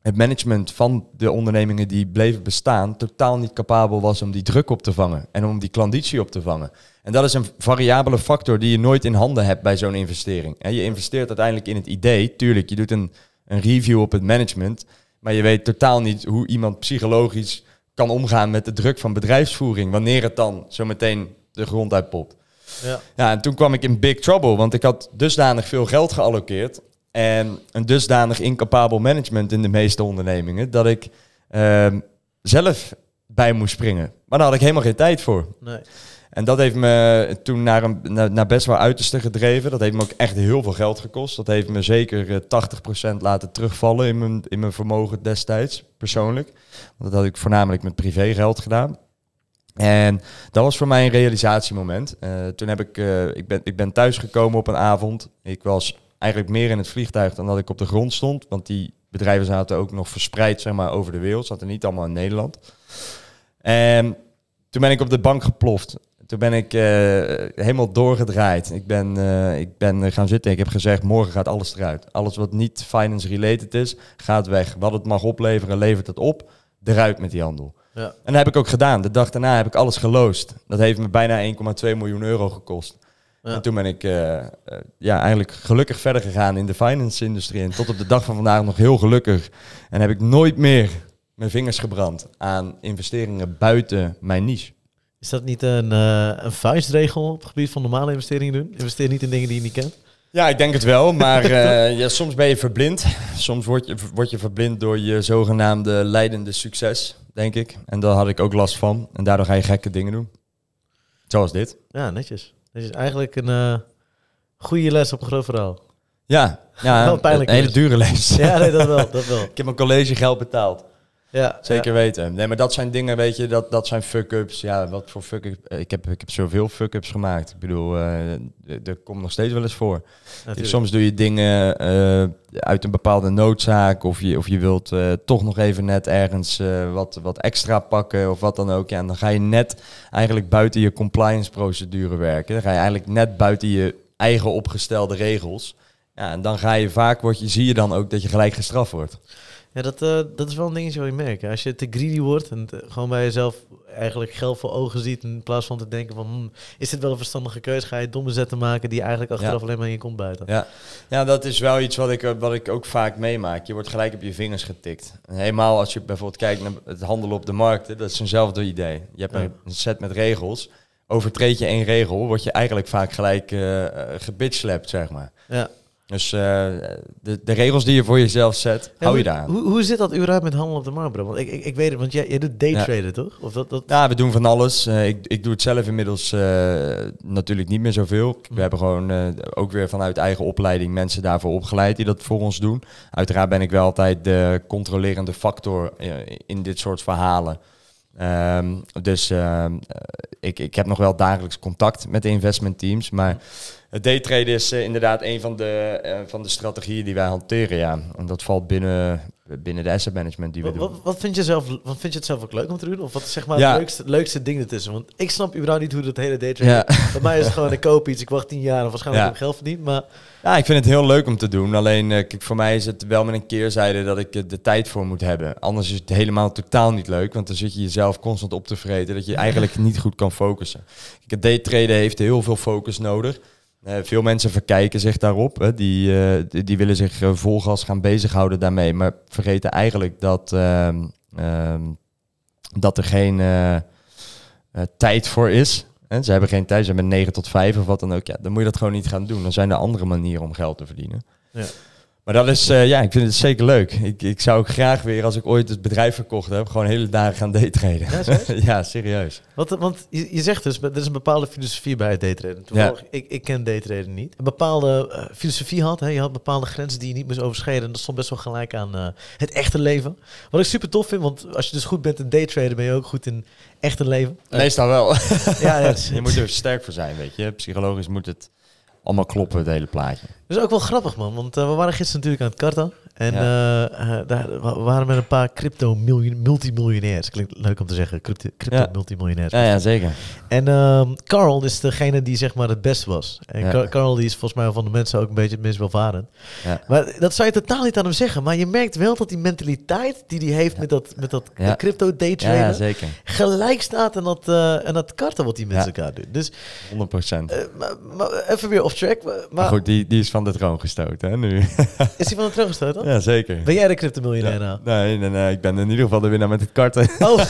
het management van de ondernemingen die bleven bestaan totaal niet capabel was om die druk op te vangen en om die klanditie op te vangen. En dat is een variabele factor die je nooit in handen hebt bij zo'n investering. En je investeert uiteindelijk in het idee, tuurlijk, je doet een, een review op het management, maar je weet totaal niet hoe iemand psychologisch kan omgaan met de druk van bedrijfsvoering, wanneer het dan zometeen de grond uit popt. Ja. ja, en toen kwam ik in big trouble, want ik had dusdanig veel geld geallockeerd en een dusdanig incapabel management in de meeste ondernemingen, dat ik ehm, zelf bij moest springen. Maar daar had ik helemaal geen tijd voor. Nee. En dat heeft me toen naar, naar, best wel uiterste gedreven. Dat heeft me ook echt heel veel geld gekost. Dat heeft me zeker 80% eh, laten terugvallen in mijn, in mijn vermogen destijds, persoonlijk. Want dat had ik voornamelijk met privé geld gedaan. En dat was voor mij een realisatiemoment. Eh, toen heb ik, eh, ik ben, ik ben thuisgekomen op een avond. Ik was eigenlijk meer in het vliegtuig dan dat ik op de grond stond. Want die bedrijven zaten ook nog verspreid zeg maar, over de wereld. Zaten niet allemaal in Nederland. En ehm, toen ben ik op de bank geploft. Toen ben ik eh, helemaal doorgedraaid. Ik ben, eh, ik ben gaan zitten. Ik heb gezegd, morgen gaat alles eruit. Alles wat niet finance-related is, gaat weg. Wat het mag opleveren, levert het op. Eruit met die handel. Ja. En dat heb ik ook gedaan. De dag daarna heb ik alles geloosd. Dat heeft me bijna 1,2 miljoen euro gekost. En toen ben ik eh, eh, ja, eigenlijk gelukkig verder gegaan in de finance-industrie. En tot op de dag van vandaag nog heel gelukkig. En heb ik nooit meer mijn vingers gebrand aan investeringen buiten mijn niche. Is dat niet een, eh, een vuistregel op het gebied van normale investeringen doen? Investeer niet in dingen die je niet kent? Ja, ik denk het wel. Maar ja, soms ben je verblind. Soms word je, word je verblind door je zogenaamde leidende succes, denk ik. En daar had ik ook last van. En daardoor ga je gekke dingen doen. Zoals dit. Ja, netjes. Dat is eigenlijk een uh, goede les op een groot verhaal. Ja, ja een hele dus. dure les. Ja, dat wel, dat wel. ik heb mijn collegegeld betaald. Ja, Zeker weten. Nee, maar dat zijn dingen, weet je, dat, dat zijn fuck-ups. Ja, wat voor fuck-ups. Eh, ik heb, ik heb zoveel fuck-ups gemaakt. Ik bedoel, uh, er komt nog steeds wel eens voor. Soms doe je dingen eh, uit een bepaalde noodzaak. Of je, of je wilt toch nog even net ergens wat, wat extra pakken of wat dan ook. Ja, en dan ga je net eigenlijk buiten je compliance procedure werken. Dan ga je eigenlijk net buiten je eigen opgestelde regels. Ja, en dan ga je vaak, word je, zie je dan ook dat je gelijk gestraft wordt. Ja, dat, eh, dat is wel een dingetje wat je merkt. Als je te greedy wordt en gewoon bij jezelf eigenlijk geld voor ogen ziet... in plaats van te denken van, hmm, is dit wel een verstandige keuze? Ga je domme zetten maken die eigenlijk achteraf alleen maar in je komt buiten. Ja. ja, dat is wel iets wat ik, eh, wat ik ook vaak meemaak. Je wordt gelijk op je vingers getikt. helemaal als je bijvoorbeeld kijkt naar het handelen op de markten... dat is eenzelfde idee. Je hebt een set met regels overtreed je één regel, word je eigenlijk vaak gelijk uh, eh, gebitslapt, zeg maar. Ja. Dus eh, de, de, regels die je voor jezelf zet, hou je daar aan. Hoe, hoe zit dat überhaupt met handel op de markt, bro? Want ik, ik, weet het, want jij, jij doet daytraden, ja. toch? Of dat, dat... Ja, we doen van alles. Eh, ik, ik doe het zelf inmiddels eh, natuurlijk niet meer zoveel. Hm. We hebben gewoon ook weer vanuit eigen opleiding mensen daarvoor opgeleid die dat voor ons doen. Uiteraard ben ik wel altijd de controlerende factor in dit soort verhalen. Ehm, dus ehm, ik, ik heb nog wel dagelijks contact met de investment teams, maar... Hm. Het daytraden is eh, inderdaad een van de, eh, van de strategieën die wij hanteren, ja. En dat valt binnen, binnen de asset management die we doen. Wat, wat, vind je zelf, wat vind je het zelf ook leuk om te doen? Of wat is zeg maar het leukste, ding dat is? Want ik snap überhaupt niet hoe dat hele daytraden... Ja. Bij mij is het gewoon, ik koop iets, ik wacht tien jaar en waarschijnlijk geld verdiend, maar... Ja, ik vind het heel leuk om te doen. Alleen, eh, voor mij is het wel met een keerzijde dat ik de tijd voor moet hebben. Anders is het helemaal totaal niet leuk, want dan zit je jezelf constant op te vreten... dat je eigenlijk niet goed kan focussen. Kijk, het daytraden heeft heel veel focus nodig... Eh, veel mensen verkijken zich daarop. Hè. Die, die, eh, die, willen zich eh, volgas gaan bezighouden daarmee. Maar vergeten eigenlijk dat, ehm, ehm, dat er geen tijd voor is. En ze hebben geen tijd, ze hebben 9 tot 5 of wat dan ook. Ja, dan moet je dat gewoon niet gaan doen. Dan zijn er andere manieren om geld te verdienen. Ja. Maar dat is, eh, ja, ik vind het zeker leuk. Ik, ik zou ook graag weer, als ik ooit het bedrijf verkocht heb, gewoon hele dagen gaan daytraden. Ja, serieus? ja, serieus. want je, zegt dus, er is een bepaalde filosofie bij het daytraden. Toevallig, ik, ik ken daytraden niet. Een bepaalde eh, filosofie had, hè? je had bepaalde grenzen die je niet moest overschreden. dat stond best wel gelijk aan eh, het echte leven. Wat ik super tof vind, want als je dus goed bent in daytraden, ben je ook goed in echte leven. Meestal wel. ja, ja, je moet er sterk voor zijn, weet je. Psychologisch moet het allemaal kloppen, het hele plaatje. Dat is ook wel grappig, man. Want eh, we waren gisteren natuurlijk aan het karten. En ja. Eh, eh, daar waren met een paar crypto multimiljonairs. Klinkt leuk om te zeggen, crypto, crypto multimiljonairs. Ja, ja, zeker. En um, Carl is degene die zeg maar het best was. En Carl die is volgens mij van de mensen ook een beetje het meest welvarend. Maar dat zou je totaal niet aan hem zeggen. Maar je merkt wel dat die mentaliteit die hij heeft met dat, met dat crypto day ja zeker. gelijk staat aan dat, en eh, dat karten wat die mensen elkaar doen. Dus, 100%. even weer off track. Maar, maar, goed, die, die is van de troon gestoten hè, nu. Is hij van de troon gestoten? Ja, zeker. Ben jij de cryptomiljonair miljonair nou? Nee, nee, nee. Ik ben in ieder geval de winnaar met het karten. Oh,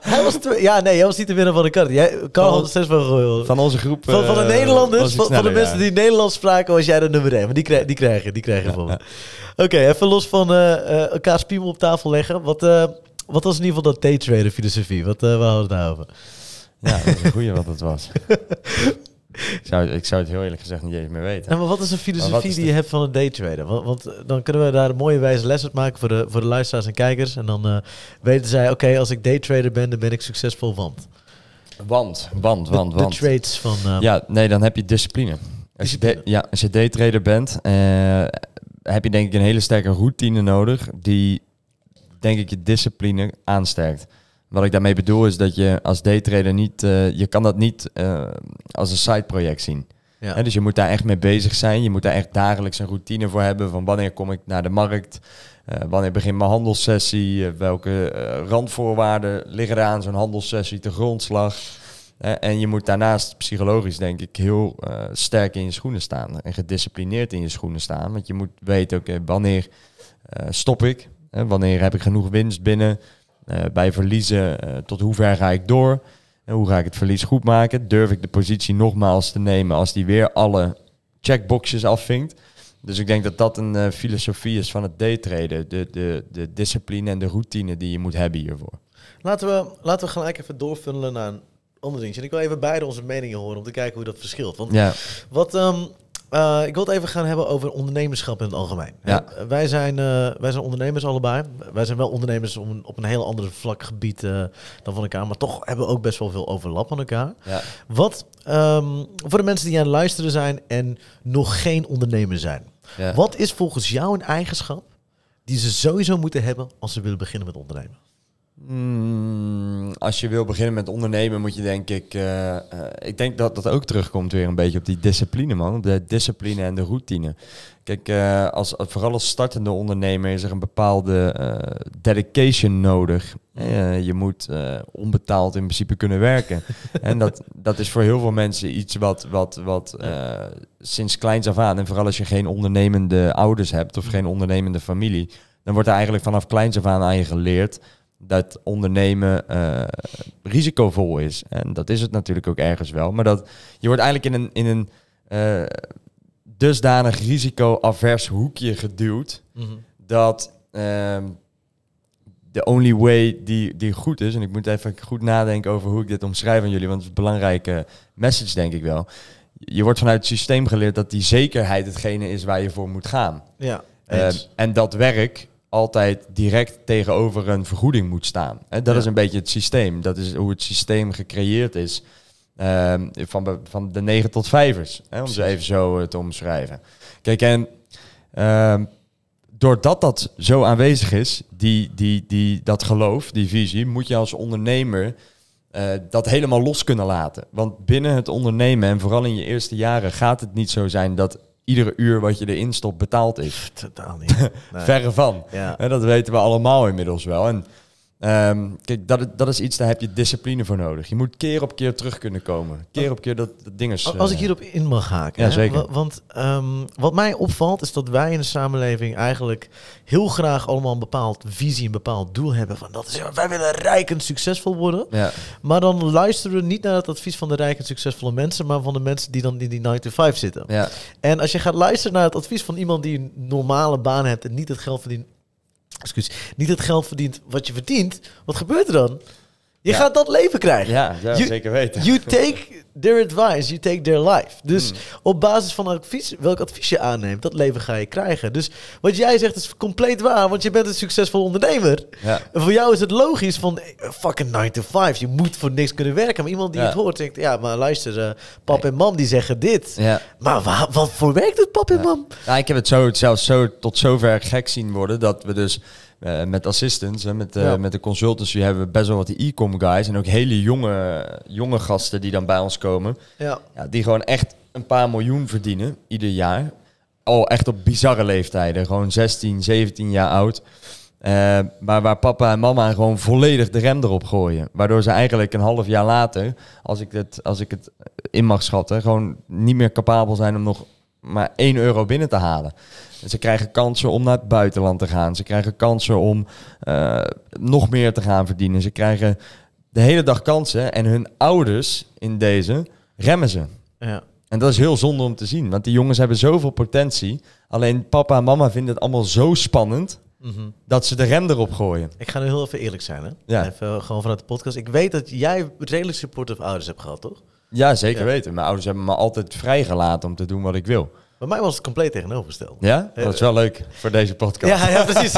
hij was ja, nee, jij was niet de winnaar van de karten. Jij, Carl had zes van Van onze groep. Van, van de eh, Nederlanders, van, de mensen die Nederlands spraken, was jij de nummer één. Maar die, krijg, die krijgen die krijgen je van Oké, even los van eh, eh, elkaar spiemel op tafel leggen. Wat, wat was in ieder geval dat day-trader filosofie? Wat, waar hadden we het nou over? Ja, dat een goede wat het was. ik, zou, ik zou het heel eerlijk gezegd niet eens meer weten. Nou, maar wat is de filosofie die je hebt van een daytrader? Want, want eh, dan kunnen we daar een mooie wijze les uit maken voor de, voor de luisteraars en kijkers. En dan eh, weten zij, oké, als ik daytrader ben, dan ben ik succesvol, want... Want, want, want, want. De, trades van... Eh, ja, nee, dan heb je discipline. Als je, ja, als je daytrader bent, heb je denk ik een hele sterke routine nodig die, denk ik, je discipline aansterkt. Wat ik daarmee bedoel is dat je als daytrader niet, eh, je kan dat niet eh, als een sideproject zien. dus je moet daar echt mee bezig zijn. Je moet daar echt dagelijks een routine voor hebben van wanneer kom ik naar de markt, eh, wanneer begint mijn handelssessie, welke randvoorwaarden liggen er aan zo'n handelssessie te grondslag. en je moet daarnaast psychologisch denk ik heel sterk in je schoenen staan en gedisciplineerd in je schoenen staan. Want je moet weten, oké, wanneer stop ik, wanneer heb ik genoeg winst binnen. Eh, bij verliezen, eh, tot hoe ver ga ik door? En hoe ga ik het verlies goed maken? Durf ik de positie nogmaals te nemen als die weer alle checkboxes afvinkt? Dus ik denk dat dat een eh, filosofie is van het daytraden. De, de, de discipline en de routine die je moet hebben hiervoor. Laten we, laten we gelijk even doorfunnelen naar een ander dingetje. En ik wil even beide onze meningen horen om te kijken hoe dat verschilt. Want ja. wat, ehm, eh, ik wil het even gaan hebben over ondernemerschap in het algemeen. Eh, wij, zijn, eh, wij zijn ondernemers allebei. Wij zijn wel ondernemers op een, op een heel ander vlak gebied dan van elkaar. Maar toch hebben we ook best wel veel overlap aan elkaar. Ja. Wat ehm, voor de mensen die aan het luisteren zijn en nog geen ondernemer zijn. Wat is volgens jou een eigenschap die ze sowieso moeten hebben als ze willen beginnen met ondernemen? Mm, als je wil beginnen met ondernemen, moet je denk ik. Eh, eh, ik denk dat dat ook terugkomt weer een beetje op die discipline, man. De discipline en de routine. Kijk, eh, als, vooral als startende ondernemer is er een bepaalde dedication nodig. je moet onbetaald in principe kunnen werken. en dat, dat is voor heel veel mensen iets wat, wat, wat sinds kleins af aan. En vooral als je geen ondernemende ouders hebt of geen ondernemende familie, dan wordt er eigenlijk vanaf kleins af aan aan je geleerd dat ondernemen eh, risicovol is. En dat is het natuurlijk ook ergens wel. Maar dat, je wordt eigenlijk in een, in een eh, dusdanig risico-avers hoekje geduwd. Mm Dat ehm, de only way die, die goed is. En ik moet even goed nadenken over hoe ik dit omschrijf aan jullie. Want het is een belangrijke message, denk ik wel. Je wordt vanuit het systeem geleerd dat die zekerheid hetgene is waar je voor moet gaan. Ja. Ehm, en dat werk altijd direct tegenover een vergoeding moet staan. dat is een beetje het systeem. Dat is hoe het systeem gecreëerd is ehm, van, van de negen tot vijvers. Hè, om ze even zo eh, te omschrijven. Kijk, en uh, doordat dat zo aanwezig is, die, die, die, dat geloof, die visie, moet je als ondernemer eh, dat helemaal los kunnen laten. Want binnen het ondernemen en vooral in je eerste jaren gaat het niet zo zijn dat iedere uur wat je erin stopt betaald is. Totaal niet. Verre van. Ja. En dat weten we allemaal inmiddels wel. En Ehm, kijk, dat, dat is iets, daar heb je discipline voor nodig. Je moet keer op keer terug kunnen komen. Keer op keer dat, dat ding Als ik eh, hierop in mag haken. Ja, zeker. Want ehm, wat mij opvalt is dat wij in de samenleving eigenlijk heel graag allemaal een bepaald visie, een bepaald doel hebben. Van dat is, wij willen rijk en succesvol worden. Ja. Maar dan luisteren we niet naar het advies van de rijk en succesvolle mensen, maar van de mensen die dan in die 9 to 5 zitten. Ja. En als je gaat luisteren naar het advies van iemand die een normale baan hebt en niet het geld verdient niet het geld verdient wat je verdient, wat gebeurt er dan? Je gaat dat leven krijgen. Ja, zeker weten. You take their advice, you take their life. Dus mm. op basis van advies, welk advies je aanneemt, dat leven ga je krijgen. Dus wat jij zegt is compleet waar, want je bent een succesvol ondernemer. Ja. En voor jou is het logisch van eh, fucking 9 to 5, je moet voor niks kunnen werken. Maar iemand die het hoort denkt, ja, maar luister, eh, pap en mam die zeggen dit. Ja. Maar wat voor werkt het pap en mam? Ja, ik heb het zo, zelfs zo, tot zover gek zien worden dat we dus eh, met assistants en met, eh, met de consultancy hebben we best wel wat die e-com guys. En ook hele jonge, jonge gasten die dan bij ons komen. Ja. ja. die gewoon echt een paar miljoen verdienen ieder jaar. Al echt op bizarre leeftijden. Gewoon 16, 17 jaar oud. Eh, maar waar papa en mama gewoon volledig de rem erop gooien. Waardoor ze eigenlijk een half jaar later, als ik het, als ik het in mag schatten, gewoon niet meer capabel zijn om nog maar 1 euro binnen te halen. Ze krijgen kansen om naar het buitenland te gaan. Ze krijgen kansen om eh, nog meer te gaan verdienen. Ze krijgen de hele dag kansen en hun ouders in deze remmen ze. Ja. En dat is heel zonde om te zien, want die jongens hebben zoveel potentie. Alleen papa en mama vinden het allemaal zo spannend. Mhm. Dat ze de rem erop gooien. Ik ga nu heel even eerlijk zijn. Hè? Even gewoon vanuit de podcast. Ik weet dat jij redelijk supportive ouders hebt gehad, toch? Ja, zeker weten. Mijn ouders hebben me altijd vrijgelaten om te doen wat ik wil. Bij mij was het compleet tegenovergesteld. Ja? Dat is wel leuk voor deze podcast. Ja, ja precies.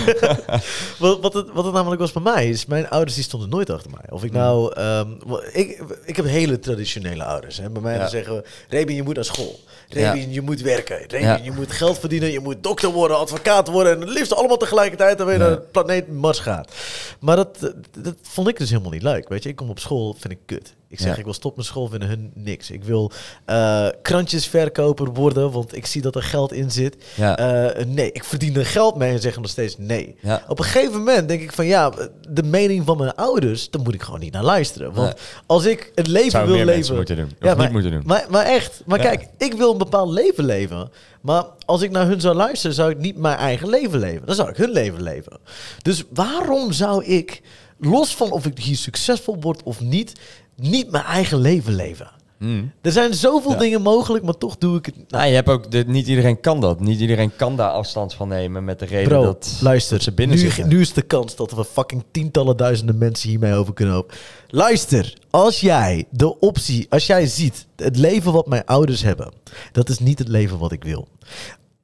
wat, het, wat het namelijk was bij mij is, mijn ouders die stonden nooit achter mij. Of ik mm. nou... Ehm, ik, ik heb hele traditionele ouders. Hè. Bij mij ja. zeggen, Rebin, je moet naar school. Rebin, je moet werken. Rebin, je moet geld verdienen. Je moet dokter worden, advocaat worden. En het liefst allemaal tegelijkertijd. Dan weer naar de planeet Mars gaat. Maar dat, dat vond ik dus helemaal niet leuk. Weet je, ik kom op school, vind ik kut. Ik zeg, ik wil stop mijn school, vinden hun niks. Ik wil uh, eh, krantjesverkoper worden, want ik zie dat er geld in zit. Eh, nee, ik verdien er geld mee en zeggen nog steeds nee. Op een gegeven moment denk ik van ja, de mening van mijn ouders, daar moet ik gewoon niet naar luisteren. Want als ik het leven wil leven. moeten doen. Of ja, niet moeten doen. Maar, maar echt, maar kijk, ik wil een bepaald leven leven. Maar als ik naar hun zou luisteren, zou ik niet mijn eigen leven leven. Dan zou ik hun leven leven. Dus waarom zou ik los van of ik hier succesvol word of niet, niet mijn eigen leven leven. Hmm. Er zijn zoveel dingen mogelijk, maar toch doe ik het. Nou, je hebt ook de, niet iedereen kan dat. Niet iedereen kan daar afstand van nemen met de reden dat, luister, ze binnen nu, Nu is de kans dat we fucking tientallen duizenden mensen hiermee over kunnen hopen. Luister, als jij de optie, als jij ziet het leven wat mijn ouders hebben, dat is niet het leven wat ik wil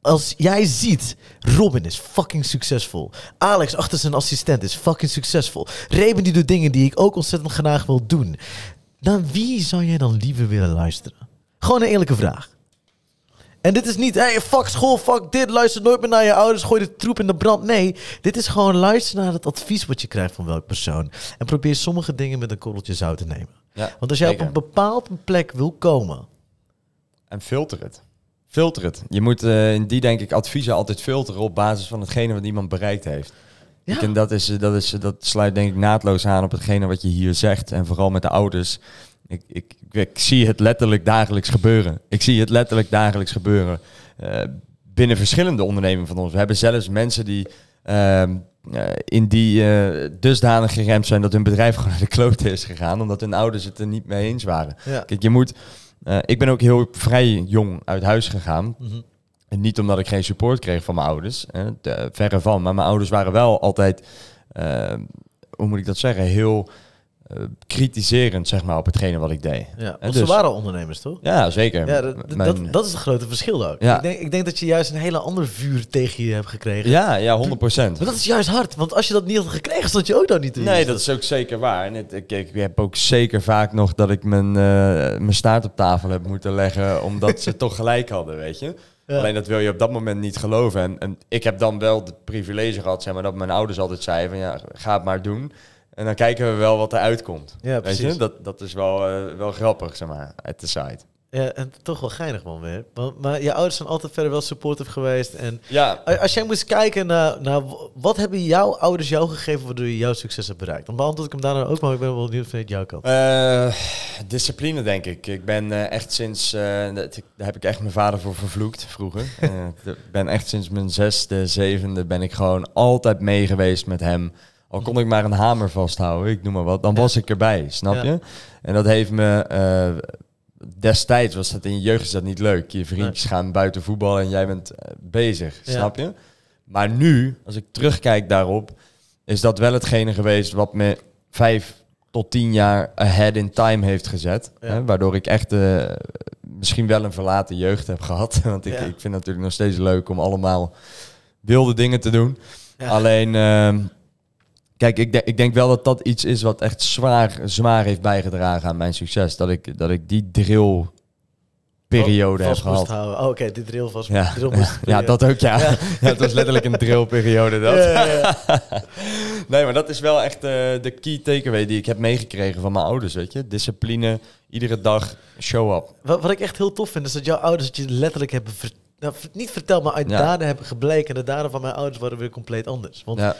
als jij ziet, Robin is fucking succesvol. Alex achter zijn assistent is fucking succesvol. Reben die doet dingen die ik ook ontzettend graag wil doen. Naar wie zou jij dan liever willen luisteren? Gewoon een eerlijke vraag. En dit is niet, hey, fuck school, fuck dit, luister nooit meer naar je ouders, gooi de troep in de brand. Nee, dit is gewoon luister naar het advies wat je krijgt van welke persoon. En probeer sommige dingen met een korreltje zout te nemen. Want als jij op een bepaalde plek wil komen... En filter het. Filter het. Je moet eh, in die, denk ik, adviezen altijd filteren op basis van hetgene wat iemand bereikt heeft. Ja. En dat, is, eh, dat, is, eh, dat sluit denk ik naadloos aan op hetgene wat je hier zegt. En vooral met de ouders. Ik, ik, ik zie het letterlijk dagelijks gebeuren. Ik zie het letterlijk dagelijks gebeuren. binnen verschillende ondernemingen van ons. We hebben zelfs mensen die ehm, in die dusdanig geremd zijn dat hun bedrijf gewoon naar de klote is gegaan. Omdat hun ouders het er niet mee eens waren. Ja. Kijk, je moet eh, ik ben ook heel vrij jong uit huis gegaan. Mhm. En niet omdat ik geen support kreeg van mijn ouders. Hè, verre van. Maar mijn ouders waren wel altijd, eh, hoe moet ik dat zeggen, heel eh, kritiserend, zeg maar, op hetgene wat ik deed. Ja, ze dus- waren ondernemers, toch? Ja, zeker. Ja, dat, dat, is het grote verschil ook. Ik, denk, ik denk dat je juist een hele ander vuur tegen je hebt gekregen. Ja, ja, 100%. Maar dat is juist hard, want als je dat niet had gekregen, stond je ook daar niet in. Nee, dat is ook zeker waar. En het, ik, heb ook zeker vaak nog dat ik mijn, eh, mijn staart op tafel heb moeten leggen, omdat ze toch gelijk hadden, weet je. Alleen dat wil je op dat moment niet geloven. En, en ik heb dan wel het privilege gehad, zeg maar, dat mijn ouders altijd zeiden van ja, ga het maar doen. En dan kijken we wel wat er uitkomt. Ja, precies. Dat, dat is wel, eh, wel grappig, zeg maar, uit de site. Ja, en toch wel geinig man weer. Maar, maar, je ouders zijn altijd verder wel supportive geweest. En ja. als jij moest kijken naar, naar wat hebben jouw ouders jou gegeven waardoor je jouw succes hebt bereikt? Dan beantwoord ik hem daarna ook, maar ik ben wel benieuwd vanuit jouw kant. Eh, discipline denk ik. Ik ben eh, echt sinds, uh, daar heb ik echt mijn vader voor vervloekt vroeger. Ik ben echt sinds mijn zesde, zevende ben ik gewoon altijd mee geweest met hem. Al kon ik maar een hamer vasthouden, ik noem maar wat, dan was ik erbij, snap je? En dat heeft me. Eh, destijds was dat in je jeugd is dat niet leuk. Je vriendjes gaan buiten voetballen en jij bent eh, bezig, snap je? Maar nu, als ik terugkijk daarop, is dat wel hetgene geweest wat me vijf tot tien jaar ahead in time heeft gezet. Hè, waardoor ik echt eh, misschien wel een verlaten jeugd heb gehad. Want ik, ik vind het natuurlijk nog steeds leuk om allemaal wilde dingen te doen. Alleen ehm, Kijk, ik, ik denk wel dat dat iets is wat echt zwaar, zwaar heeft bijgedragen aan mijn succes. Dat ik, dat ik die drill periode oh, heb gehad. Oh, oké, die drill was ja. ja, dat ook, ja. ja. Het was letterlijk een drillperiode, dat. nee, maar dat is wel echt eh, de key takeaway die ik heb meegekregen van mijn ouders, weet je. Discipline, iedere dag, show up. Wat, wat ik echt heel tof vind, is dat jouw ouders het je letterlijk hebben nou, niet vertel, maar uit daden hebben gebleken. En de daden van mijn ouders waren weer compleet anders. Want ja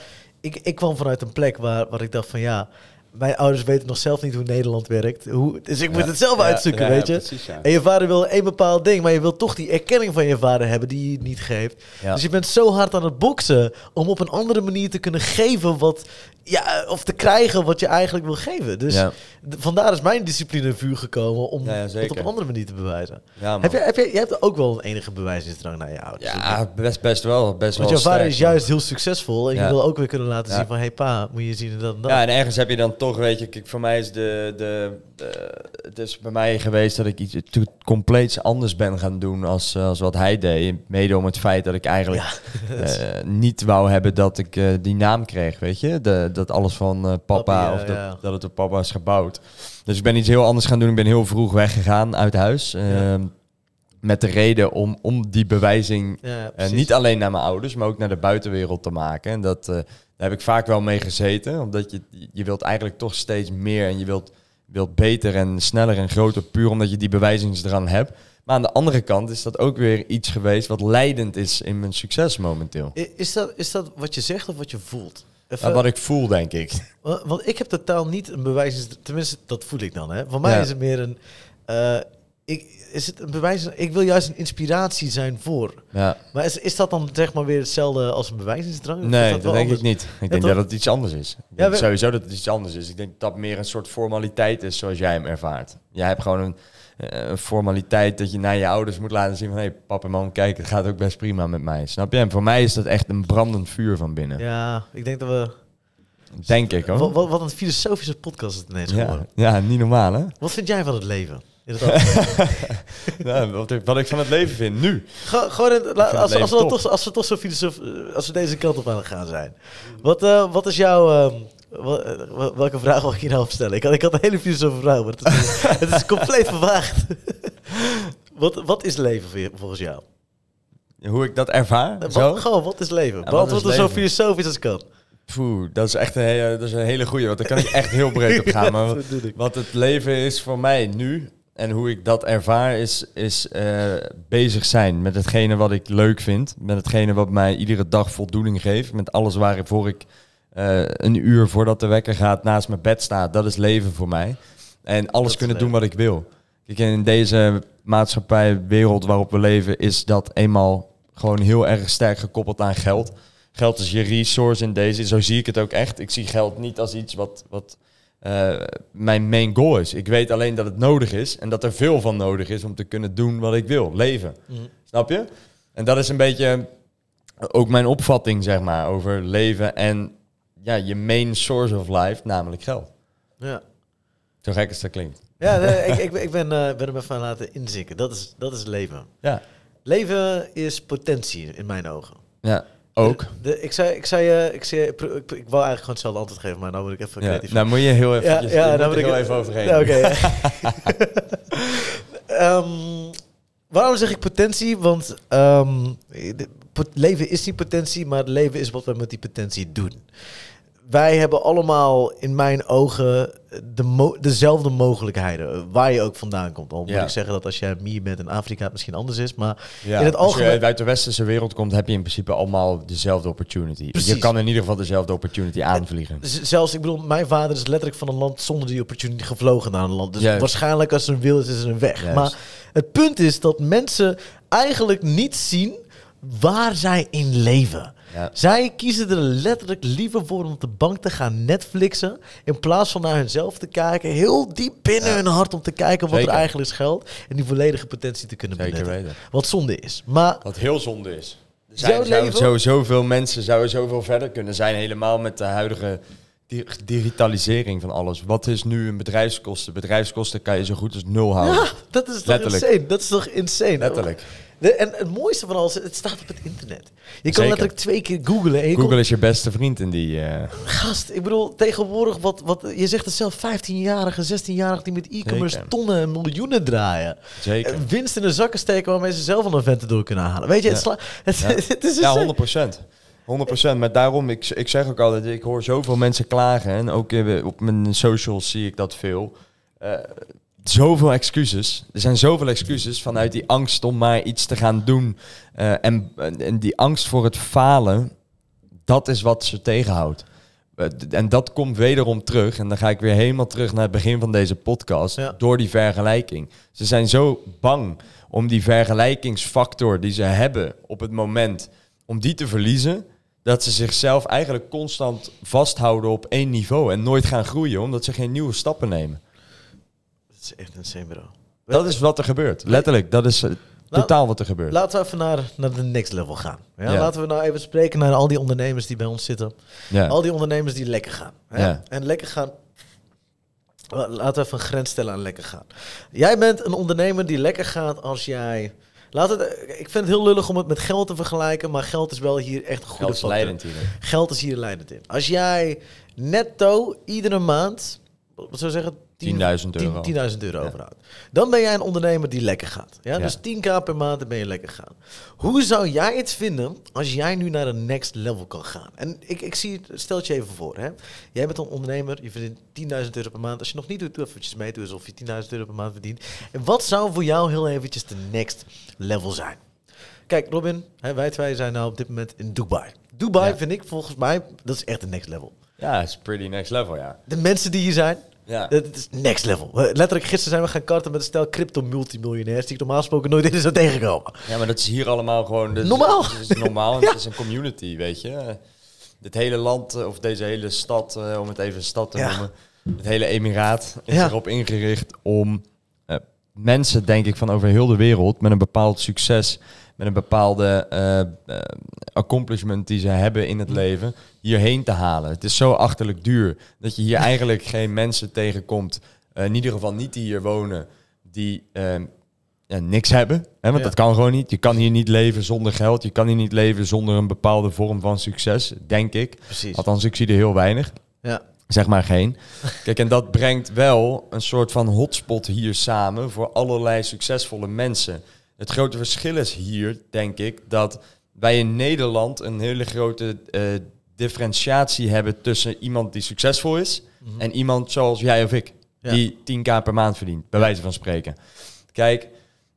ik, ik kwam vanuit een plek waar, waar ik dacht van ja, mijn ouders weten nog zelf niet hoe Nederland werkt. Hoe, dus ik moet het zelf uitzoeken, weet je. en je vader wil één bepaald ding, maar je wilt toch die erkenning van je vader hebben die hij niet geeft. Dus je bent zo hard aan het boksen om op een andere manier te kunnen geven wat ja, of te krijgen wat je eigenlijk wil geven. Dus vandaar is mijn discipline vuur gekomen om ja, op een andere manier te bewijzen. heb je heb je je hebt ook wel een enige bewijsdrang naar je ouders. Ja, best, best wel. Best Want jouw vader is juist heel succesvol en je wil ook weer kunnen laten zien van... hé hey, pa, moet je zien dat en dat. Ja, en ergens heb je dan toch, weet je, kijk, voor mij is de, de eh, het is bij mij geweest dat ik iets compleets anders ben gaan doen als, eh, als wat hij deed. Mede om het feit dat ik eigenlijk eh, niet wou hebben dat ik die naam kreeg, weet je? De, dat alles van papa, of dat, het op papa is gebouwd. Dus ik ben iets heel anders gaan doen. Ik ben heel vroeg weggegaan uit huis. Ehm, met de reden om, om die bewijzing niet alleen naar mijn ouders, maar ook naar de buitenwereld te maken. En dat, daar heb ik vaak wel mee gezeten, omdat je, je wilt eigenlijk toch steeds meer en je wilt wilt beter en sneller en groter, puur omdat je die bewijzingsdrang hebt. Maar aan de andere kant is dat ook weer iets geweest wat leidend is in mijn succes momenteel. Is dat, is dat wat je zegt of wat je voelt? Even, wat ik voel, denk ik. Want ik heb totaal niet een bewijs. Tenminste, dat voel ik dan. Hè. Voor mij is het meer een. Eh, ik, is het een bewijs? Ik wil juist een inspiratie zijn voor. Ja. Maar is, is dat dan zeg maar weer hetzelfde als een bewijzingsdrang? Nee, dat, denk ik niet. Ik denk dat het iets anders is. sowieso dat het iets anders is. Ik denk dat dat meer een soort formaliteit is zoals jij hem ervaart. Jij hebt gewoon een, eh, een formaliteit dat je naar je ouders moet laten zien van... hé, hey, pap en mam, kijk, het gaat ook best prima met mij. Snap je? En voor mij is dat echt een brandend vuur van binnen. Ja, ik denk dat we... Denk ik hoor. Wat, wat een filosofische podcast het ineens geworden. Ja, niet normaal hè? Wat vind jij van het leven? nou, wat, ik van het leven vind, nu. gewoon als, als, als, we toch, als we toch zo eh, als we deze kant op aan gaan zijn. Wat, eh, wat is jouw... Ehm, eh, welke vraag wil ik hier nou opstellen? Ik had, ik had een hele filosofische vraag, maar het is, het is compleet verwaagd. wat, wat is leven volgens jou? Hoe ik dat ervaar? Wat, Gewoon, wat is leven? Ja, Beantwoord er zo filosofisch als kan. Poeh, dat is echt een hele, dat is een hele goeie, want daar kan ik echt heel breed op gaan. Maar wat het leven is voor mij nu, en hoe ik dat ervaar is, is eh, bezig zijn met hetgene wat ik leuk vind. Met hetgene wat mij iedere dag voldoening geeft. Met alles waarvoor ik uh, een uur voordat de wekker gaat naast mijn bed sta. Dat is leven voor mij. En alles kunnen doen wat ik wil. Kijk, in deze maatschappij, wereld waarop we leven, is dat eenmaal gewoon heel erg sterk gekoppeld aan geld. Geld is je resource in deze. Zo zie ik het ook echt. Ik zie geld niet als iets wat, wat eh, mijn main goal is. Ik weet alleen dat het nodig is en dat er veel van nodig is om te kunnen doen wat ik wil, leven. Mhm. Snap je? En dat is een beetje ook mijn opvatting, zeg maar, over leven en ja, je main source of life, namelijk geld. Ja. Zo gek als dat klinkt. Ja, ik, ik, ik, ben, uh, ben van laten inzinken. Dat is, dat is leven. Ja. Leven is potentie in mijn ogen. Ja. Ook. De, ik zei, ik zei, eh, ik, zei ik, wil eigenlijk gewoon hetzelfde antwoord geven, maar dan moet ik even ja, creatief. Nou moet je heel even, ja, je, ja, je moet even overheen. Oké. Ehm, waarom zeg ik potentie? Want ehm, leven is die potentie, maar het leven is wat we met die potentie doen wij hebben allemaal in mijn ogen de dezelfde mogelijkheden. Eh, waar je ook vandaan komt. Al moet ik zeggen dat als jij meer bent in Afrika het misschien anders is. Maar in het algemeen... Als je uit de westerse wereld komt, heb je in principe allemaal dezelfde opportunity. Je kan in ieder geval dezelfde opportunity eh, aanvliegen. Zelfs, ik bedoel, mijn vader is letterlijk van een land zonder die opportunity gevlogen naar een land. Dus waarschijnlijk als er een wil is, is er een weg. Maar het punt is dat mensen eigenlijk niet zien waar zij in leven. Zij kiezen er letterlijk liever voor om op de bank te gaan Netflixen. In plaats van naar hunzelf te kijken. Heel diep binnen hun hart om te kijken wat er eigenlijk geldt. En die volledige potentie te kunnen benutten. Wat zonde is. Maar wat heel zonde is. Dus zouden zo, zoveel mensen zouden zoveel verder kunnen zijn. Helemaal met de huidige digitalisering van alles. Wat is nu een bedrijfskosten? Bedrijfskosten kan je zo goed als nul houden. dat is toch Letterlijk. insane? Dat is toch insane? Letterlijk en het mooiste van alles, het staat op het internet. Je kan letterlijk twee keer googlen. Google is je beste vriend in die... Eh, Gast, ik bedoel, tegenwoordig, wat, wat, je zegt het zelf, 15-jarigen, 16 jarige die met e-commerce tonnen en miljoenen draaien. Zeker. Eh, winst in de zakken steken waarmee ze zelf een venten door kunnen halen. Weet je, het, sla het, ja. is ja, 100 100%. Maar daarom, ik, ik zeg ook altijd, ik hoor zoveel mensen klagen. En ook eh, op mijn socials zie ik dat veel zoveel excuses. Er zijn zoveel excuses vanuit die angst om maar iets te gaan doen. Eh, en, en die angst voor het falen, dat is wat ze tegenhoudt. Eh, en dat komt wederom terug. En dan ga ik weer helemaal terug naar het begin van deze podcast. Door die vergelijking. Ze zijn zo bang om die vergelijkingsfactor die ze hebben op het moment, om die te verliezen. Dat ze zichzelf eigenlijk constant vasthouden op één niveau en nooit gaan groeien, omdat ze geen nieuwe stappen nemen is echt insane, bro. Dat is wat er gebeurt. Letterlijk, dat is eh, nou, totaal wat er gebeurt. Laten we even naar, naar de next level gaan. Ja? Laten we nou even spreken naar al die ondernemers die bij ons zitten. Al die ondernemers die lekker gaan. Hè? En lekker gaan. Laten we even een grens stellen aan lekker gaan. Jij bent een ondernemer die lekker gaat als jij. Laat het, eh, ik vind het heel lullig om het met geld te vergelijken, maar geld is wel hier echt een goede geld is leidend Geld is hier leidend in. Als jij netto iedere maand, wat zou zeggen, 10.000 euro. 10.000 euro overhoudt. Dan ben jij een ondernemer die lekker gaat. Ja? Dus 10k per maand ben je lekker gaan. Hoe zou jij het vinden als jij nu naar een next level kan gaan? En ik, ik zie, stel je even voor. Hè? Jij bent een ondernemer, je verdient 10.000 euro per maand. Als je nog niet doet, doe eventjes mee, doe alsof je 10.000 euro per maand verdient. En wat zou voor jou heel eventjes de next level zijn? Kijk, Robin, hè, wij twee zijn nou op dit moment in Dubai. Dubai vind ik volgens mij, dat is echt de next level. Ja, is pretty next level, ja. De mensen die hier zijn, ja. Het is next level. Letterlijk, gisteren zijn we gaan karten met een stel crypto-multimiljonairs die ik normaal gesproken nooit in zou tegenkomen. Ja, maar dat is hier allemaal gewoon... Dus, normaal. Het is, normaal, het is een community, weet je. Dit hele land, eh, of deze hele stad, eh, om het even een stad te noemen, het hele emiraat is erop ingericht om eh, mensen, denk ik, van over heel de wereld met een bepaald succes met een bepaalde eh, eh, accomplishment die ze hebben in het leven hierheen te halen. Het is zo achterlijk duur dat je hier eigenlijk geen mensen tegenkomt, eh, in ieder geval niet die hier wonen, die ehm, ja, niks hebben. Hè, want dat kan gewoon niet. Je kan hier niet leven zonder geld. Je kan hier niet leven zonder een bepaalde vorm van succes, denk ik. Precies. Althans, ik zie er heel weinig. Ja. Zeg maar geen. Kijk, en dat brengt wel een soort van hotspot hier samen voor allerlei succesvolle mensen. Het grote verschil is hier, denk ik, dat wij in Nederland een hele grote eh, differentiatie hebben tussen iemand die succesvol is mhm. en iemand zoals jij of ik, die 10k per maand verdient, bij wijze van spreken. Kijk,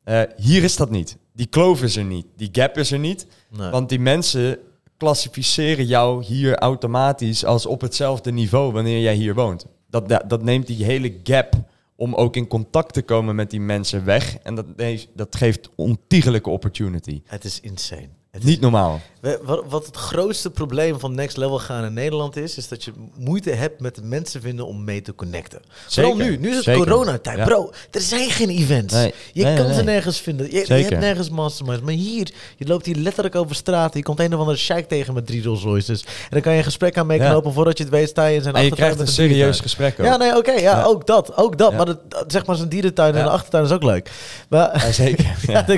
eh, hier is dat niet. Die kloof is er niet, die gap is er niet, want die mensen klassificeren jou hier automatisch als op hetzelfde niveau wanneer jij hier woont. Dat, dat, dat neemt die hele gap om ook in contact te komen met die mensen weg. En dat, dat geeft ontiegelijke opportunity. Het is insane. Het Niet normaal wat, wat, het grootste probleem van next level gaan in Nederland is, is dat je moeite hebt met mensen vinden om mee te connecten. Zeker, Vooral nu, nu is het coronatijd. Bro, er zijn geen events. je kan ze nergens vinden. Je, hebt nergens masterminds. Maar hier, je loopt hier letterlijk over straat. Je komt een of andere sheik tegen met drie Rolls En dan kan je een gesprek aan meeknopen voordat je het weet sta je in zijn en je krijgt een serieus gesprek Ja, nee, oké. ja, ook dat. Ook dat. Maar het, zeg maar zijn dierentuin en de achtertuin is ook leuk. Maar, zeker. ja, 100%.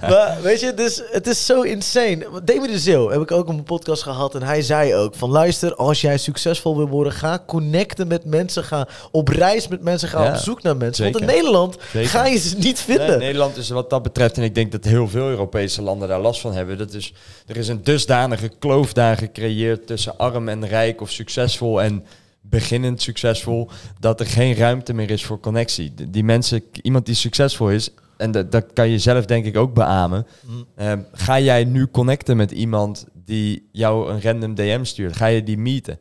maar weet je, dus, het is zo insane insane. David de Zeeuw heb ik ook op een podcast gehad. En hij zei ook van luister, als jij succesvol wil worden, ga connecten met mensen. Ga op reis met mensen. Ga op zoek naar mensen. Want in Nederland ga je ze niet vinden. Nederland is wat dat betreft, en ik denk dat heel veel Europese landen daar last van hebben. Dat is, er is een dusdanige kloof daar gecreëerd tussen arm en rijk of succesvol en beginnend succesvol, dat er geen ruimte meer is voor connectie. Die mensen, iemand die succesvol is, en dat, dat kan je zelf denk ik ook beamen. Mm. Ehm, ga jij nu connecten met iemand die jou een random DM stuurt? Ga je die meeten?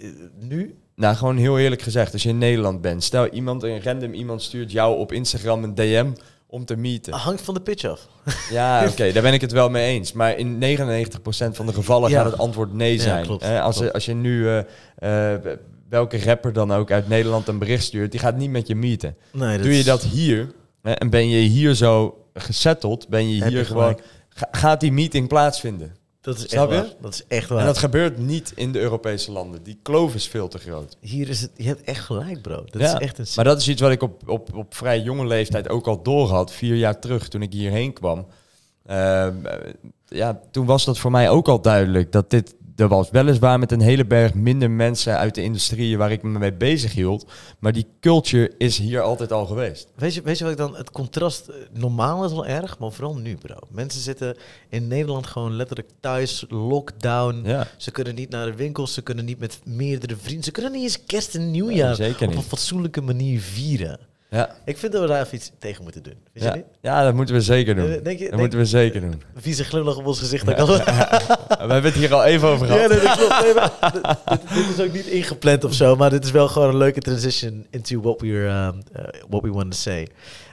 Eh, nu? Nou, gewoon heel eerlijk gezegd, als je in Nederland bent, stel iemand een random iemand stuurt jou op Instagram een DM om te meeten. Hangt van de pitch af. Ja, oké, daar ben ik het wel mee eens. Maar in 99% van de gevallen gaat het antwoord nee zijn. klopt, als, als je nu eh, eh, welke rapper dan ook uit Nederland een bericht stuurt, die gaat niet met je meeten. Doe je dat hier, en ben je hier zo gezetteld, ben je hier gewoon... gaat die meeting plaatsvinden? Dat is, echt waar. dat is echt waar. En dat gebeurt niet in de Europese landen. Die kloof is veel te groot. Hier is het, je hebt echt gelijk, bro. Dat is echt een... Maar dat is iets wat ik op, op, op vrij jonge leeftijd ook al door had. Vier jaar terug, toen ik hierheen kwam. Ehm, ja, toen was dat voor mij ook al duidelijk. Dat dit, er was weliswaar met een hele berg minder mensen uit de industrieën waar ik me mee bezig hield. Maar die culture is hier altijd al geweest. Weet je, weet je wat ik dan... Het contrast, eh, normaal is wel erg, maar vooral nu bro. Mensen zitten in Nederland gewoon letterlijk thuis, lockdown. Ze kunnen niet naar de winkels, ze kunnen niet met meerdere vrienden. Ze kunnen niet eens kerst en nieuwjaar op een fatsoenlijke manier vieren. Ja. Ik vind dat we daar even iets tegen moeten doen. ja. Je niet? ja, dat moeten we zeker doen. Denk je, dat moeten we zeker doen. vieze glimlach op ons gezicht. Ja. we hebben het hier al even over gehad. Ja, dat dit, is ook niet ingepland of zo, maar dit is wel gewoon een leuke transition into what we, um, uh, what we want to say.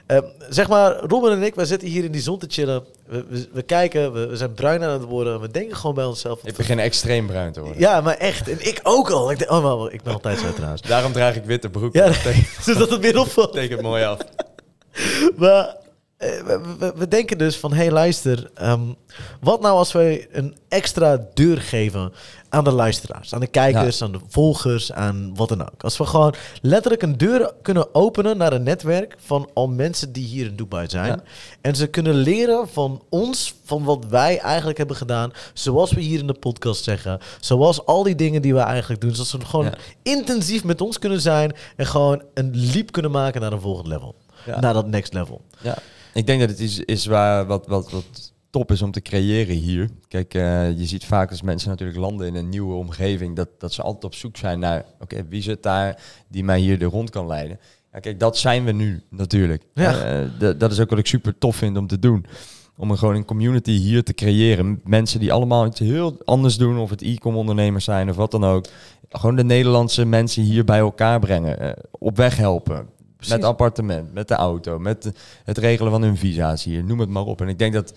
Uh, zeg maar, Robin en ik, wij zitten hier in die zon te chillen. We, we, kijken, we, zijn bruin aan het worden. We denken gewoon bij onszelf. Ik begin extreem bruin te worden. Ja, maar echt. En ik ook al. Ik, denk, oh, maar, ik ben altijd zo trouwens. Daarom draag ik witte broeken. Ja, zodat dus het weer opvalt. Teken het mooi af. maar eh, we, denken dus van, hé hey, luister, ehm, wat nou als wij een extra deur geven aan de luisteraars, aan de kijkers, aan de volgers, aan wat dan ook. Als we gewoon letterlijk een deur kunnen openen naar een netwerk van al mensen die hier in Dubai zijn. En ze kunnen leren van ons, van wat wij eigenlijk hebben gedaan, zoals we hier in de podcast zeggen, zoals al die dingen die we eigenlijk doen. Zodat ze gewoon intensief met ons kunnen zijn en gewoon een leap kunnen maken naar een volgend level. Naar dat next level. Ja. Ik denk dat het is is waar wat, wat, wat top is om te creëren hier. Kijk, eh, je ziet vaak als mensen natuurlijk landen in een nieuwe omgeving, dat, dat ze altijd op zoek zijn naar, oké, wie zit daar die mij hier de rond kan leiden? Ja, kijk, dat zijn we nu natuurlijk. Ja. Eh, dat is ook wat ik super tof vind om te doen. Om een gewoon een community hier te creëren. Mensen die allemaal iets heel anders doen, of het e-com ondernemers zijn of wat dan ook. Gewoon de Nederlandse mensen hier bij elkaar brengen. Eh, op weg helpen. Met appartement, met de auto, met het regelen van hun visa's hier, noem het maar op. En ik denk dat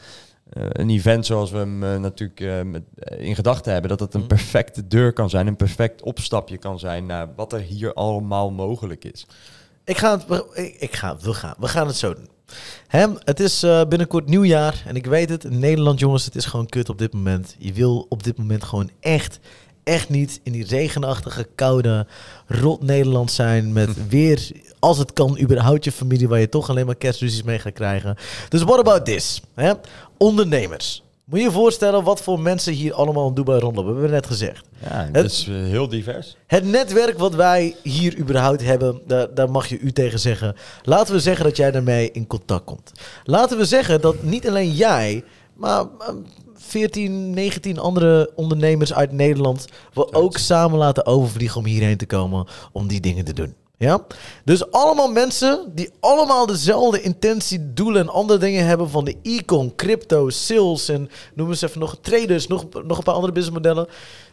eh, een event zoals we hem eh, natuurlijk eh, in gedachten hebben, dat dat een mhm. perfecte deur kan zijn, een perfect opstapje kan zijn naar wat er hier allemaal mogelijk is. Ik ga het, ik ga, we gaan, we gaan het zo doen. het is binnenkort nieuwjaar en ik weet het, Nederland jongens, het is gewoon kut op dit moment. Je wil op dit moment gewoon echt echt niet in die regenachtige, koude, rot Nederland zijn. Met hm. weer, als het kan, überhaupt je familie waar je toch alleen maar kerstruzies mee gaat krijgen. Dus what about this? Ondernemers. Moet je je voorstellen wat voor mensen hier allemaal in Dubai rondlopen? We hebben net gezegd. Ja, het is eh, heel divers. Het netwerk wat wij hier überhaupt hebben, daar, daar, mag je u tegen zeggen. Laten we zeggen dat jij daarmee in contact komt. Laten we zeggen dat niet alleen jij, maar 14, 19 andere ondernemers uit Nederland we ook samen laten overvliegen om hierheen te komen om die dingen te doen. Ja? Dus allemaal mensen die allemaal dezelfde intentie, doelen en andere dingen hebben van de econ, crypto, sales en noem eens even nog traders, nog, nog een paar andere businessmodellen.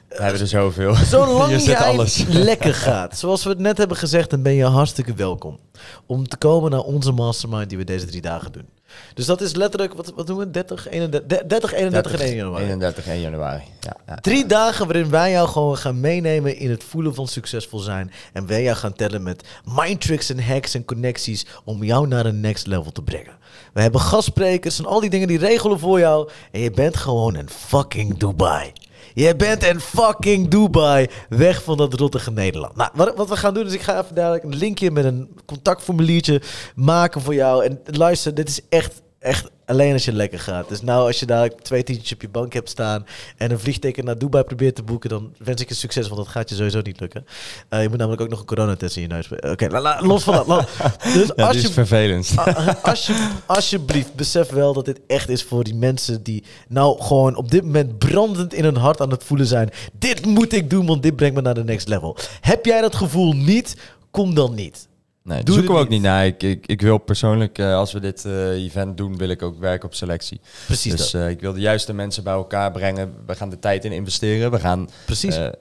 We hebben er zoveel. Zolang je alles. lekker gaat, zoals we het net hebben gezegd, dan ben je hartstikke welkom om te komen naar onze mastermind die we deze drie dagen doen. Dus dat is letterlijk, wat, wat doen we? 30, 31, 30, 31 en 1 januari. 31 1 januari. Ja, ja, Drie dagen waarin wij jou gewoon gaan meenemen in het voelen van succesvol zijn. En wij jou gaan tellen met mindtricks en hacks en connecties om jou naar een next level te brengen. We hebben gastsprekers en al die dingen die regelen voor jou. En je bent gewoon een fucking Dubai. Je bent in fucking Dubai. Weg van dat rottige Nederland. Nou, wat, wat we gaan doen is, ik ga even dadelijk een linkje met een contactformuliertje maken voor jou. En luister, dit is echt echt Alleen als je lekker gaat. Dus nou, als je daar twee tientjes op je bank hebt staan en een vliegteken naar Dubai probeert te boeken, dan wens ik je succes, want dat gaat je sowieso niet lukken. Eh, je moet namelijk ook nog een coronatest in je neus. Oké, los van dat. Los. Dus als is vervelend. Ah, ah, als je, alsjeblieft, besef wel dat dit echt is voor die mensen die nou gewoon op dit moment brandend in hun hart aan het voelen zijn. Dit moet ik doen, want dit brengt me naar de next level. Heb jij dat gevoel niet? Kom dan niet. Nee, Doe zoeken ook niet naar. Ik, ik, wil persoonlijk, eh, als we dit eh, event doen, wil ik ook werken op selectie. Precies. Dus eh, ik wil de juiste mensen bij elkaar brengen. We gaan de tijd in investeren. We gaan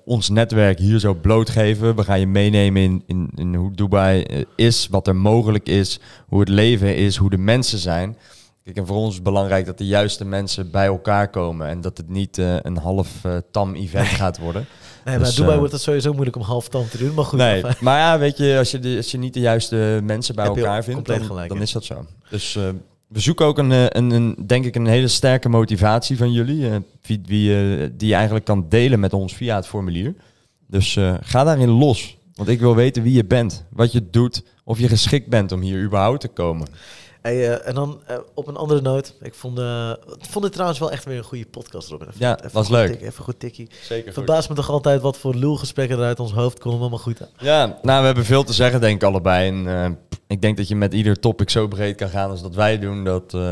ons netwerk hier zo blootgeven. We gaan je meenemen in, in, hoe Dubai is, wat er mogelijk is, hoe het leven is, hoe de mensen zijn. Kijk, en voor ons is belangrijk dat de juiste mensen bij elkaar komen en dat het niet een half tam event gaat worden. Nee, maar dus, Dubai eh, wordt het sowieso moeilijk om half tand te doen. Maar goed. Nee, maar, ja, weet je, als je, als je niet de juiste mensen bij elkaar vindt, dan, is dat zo. Dus eh, we zoeken ook een, eh, een, een, denk ik, een hele sterke motivatie van jullie. wie, wie die je eigenlijk kan delen met ons via het formulier. Dus ga daarin los. Want ik wil weten wie je bent, wat je doet, of je geschikt bent om hier überhaupt te komen. Eh, en dan eh, op een andere noot. Ik vond, uh, vond het trouwens wel echt weer een goede podcast, Robin. Even, ja, even was leuk. even goed tikkie. Zeker Verbaast me toch altijd wat voor lulgesprekken er uit ons hoofd komen. Maar goed. Ja, nou, we hebben veel te zeggen, denk ik, allebei. En ik denk dat je met ieder topic zo breed kan gaan als dat wij doen. Dat, Weet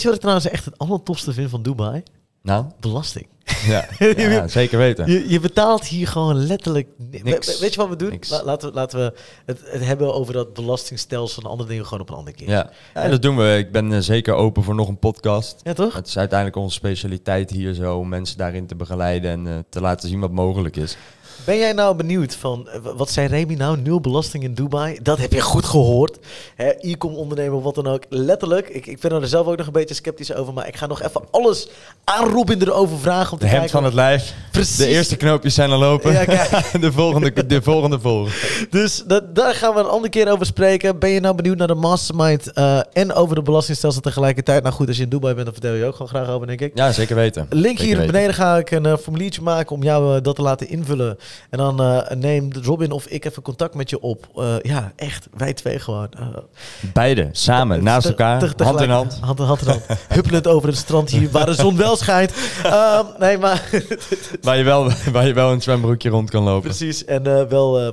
je wat ik trouwens echt het allertopste vind van Dubai? Nou? Belasting. Ja, ja zeker weten. Je, je, betaalt hier gewoon letterlijk niks. weet je wat we doen? laten we, laten we het, het, hebben over dat belastingstelsel en andere dingen gewoon op een andere keer. Ja, en dat doen we. Ik ben eh, zeker open voor nog een podcast. Ja, toch? Het is uiteindelijk onze specialiteit hier zo, om mensen daarin te begeleiden en eh, te laten zien wat mogelijk is. Ben jij nou benieuwd van, eh, wat zijn Remy nou? Nul belasting in Dubai. Dat heb je goed gehoord. E-com ondernemer, wat dan ook. Letterlijk. Ik, ik ben er zelf ook nog een beetje sceptisch over. Maar ik ga nog even alles aanroepen erover vragen. Om te de hemd van het lijf. Precies. De eerste knoopjes zijn al lopen. Ja, kijk. de volgende, de volgende volgen. Dus dat, daar gaan we een andere keer over spreken. Ben je nou benieuwd naar de mastermind eh, en over de belastingstelsel tegelijkertijd? Nou goed, als je in Dubai bent, dan vertel je ook gewoon graag over, denk ik. Ja, zeker weten. Link hier beneden ga ik een eh, formuliertje maken om jou dat te laten invullen. En dan uh, eh, neemt Robin of ik even contact met je op. Eh, ja, echt. Wij twee gewoon. Eh. Beide, samen, naast elkaar, hand in hand. Hand in hand, hand, hand. Huppelend over het strand hier, waar de zon wel schijnt. Ehm, nee, maar... waar, je wel, waar je wel een zwembroekje rond kan lopen. Precies, en wel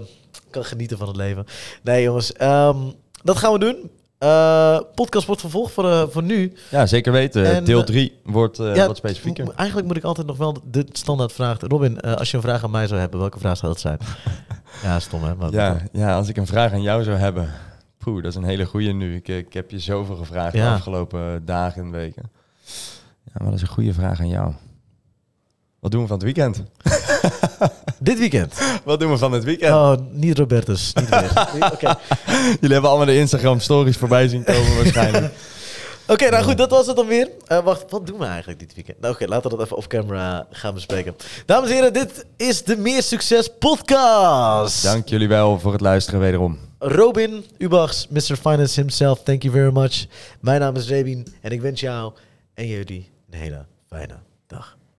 kan genieten van het leven. Nee, jongens. Ehm, dat gaan we doen. Eh, podcast wordt vervolgd voor, eh, voor nu. Ja, zeker weten. Deel 3 eh, wordt wat specifieker. Eigenlijk moet ik altijd nog wel de standaard vraag. Robin, als je een vraag aan mij zou hebben, welke vraag zou dat zijn? ja, stom hè. Maar ja, ja, als ik een vraag aan jou zou hebben. Poeh, dat is een hele goede nu. Ik, heb je zoveel gevraagd de afgelopen dagen en weken. Ja, maar dat is een goede vraag aan jou. Wat doen we van het weekend? Dit weekend? Wat doen we van het weekend? Oh, niet Robertus. Niet meer. Jullie hebben allemaal de Instagram stories voorbij zien komen waarschijnlijk. Oké, nou goed, dat was het dan weer. Eh, wacht, wat doen we eigenlijk dit weekend? Nou, Oké, laten we dat even off-camera gaan bespreken. Dames en heren, dit is de Meer Succes podcast. Dank jullie wel voor het luisteren wederom. Robin Ubachs, Mr. Finance himself, thank you very much. Mijn naam is Rebin en ik wens jou en jullie een hele fijne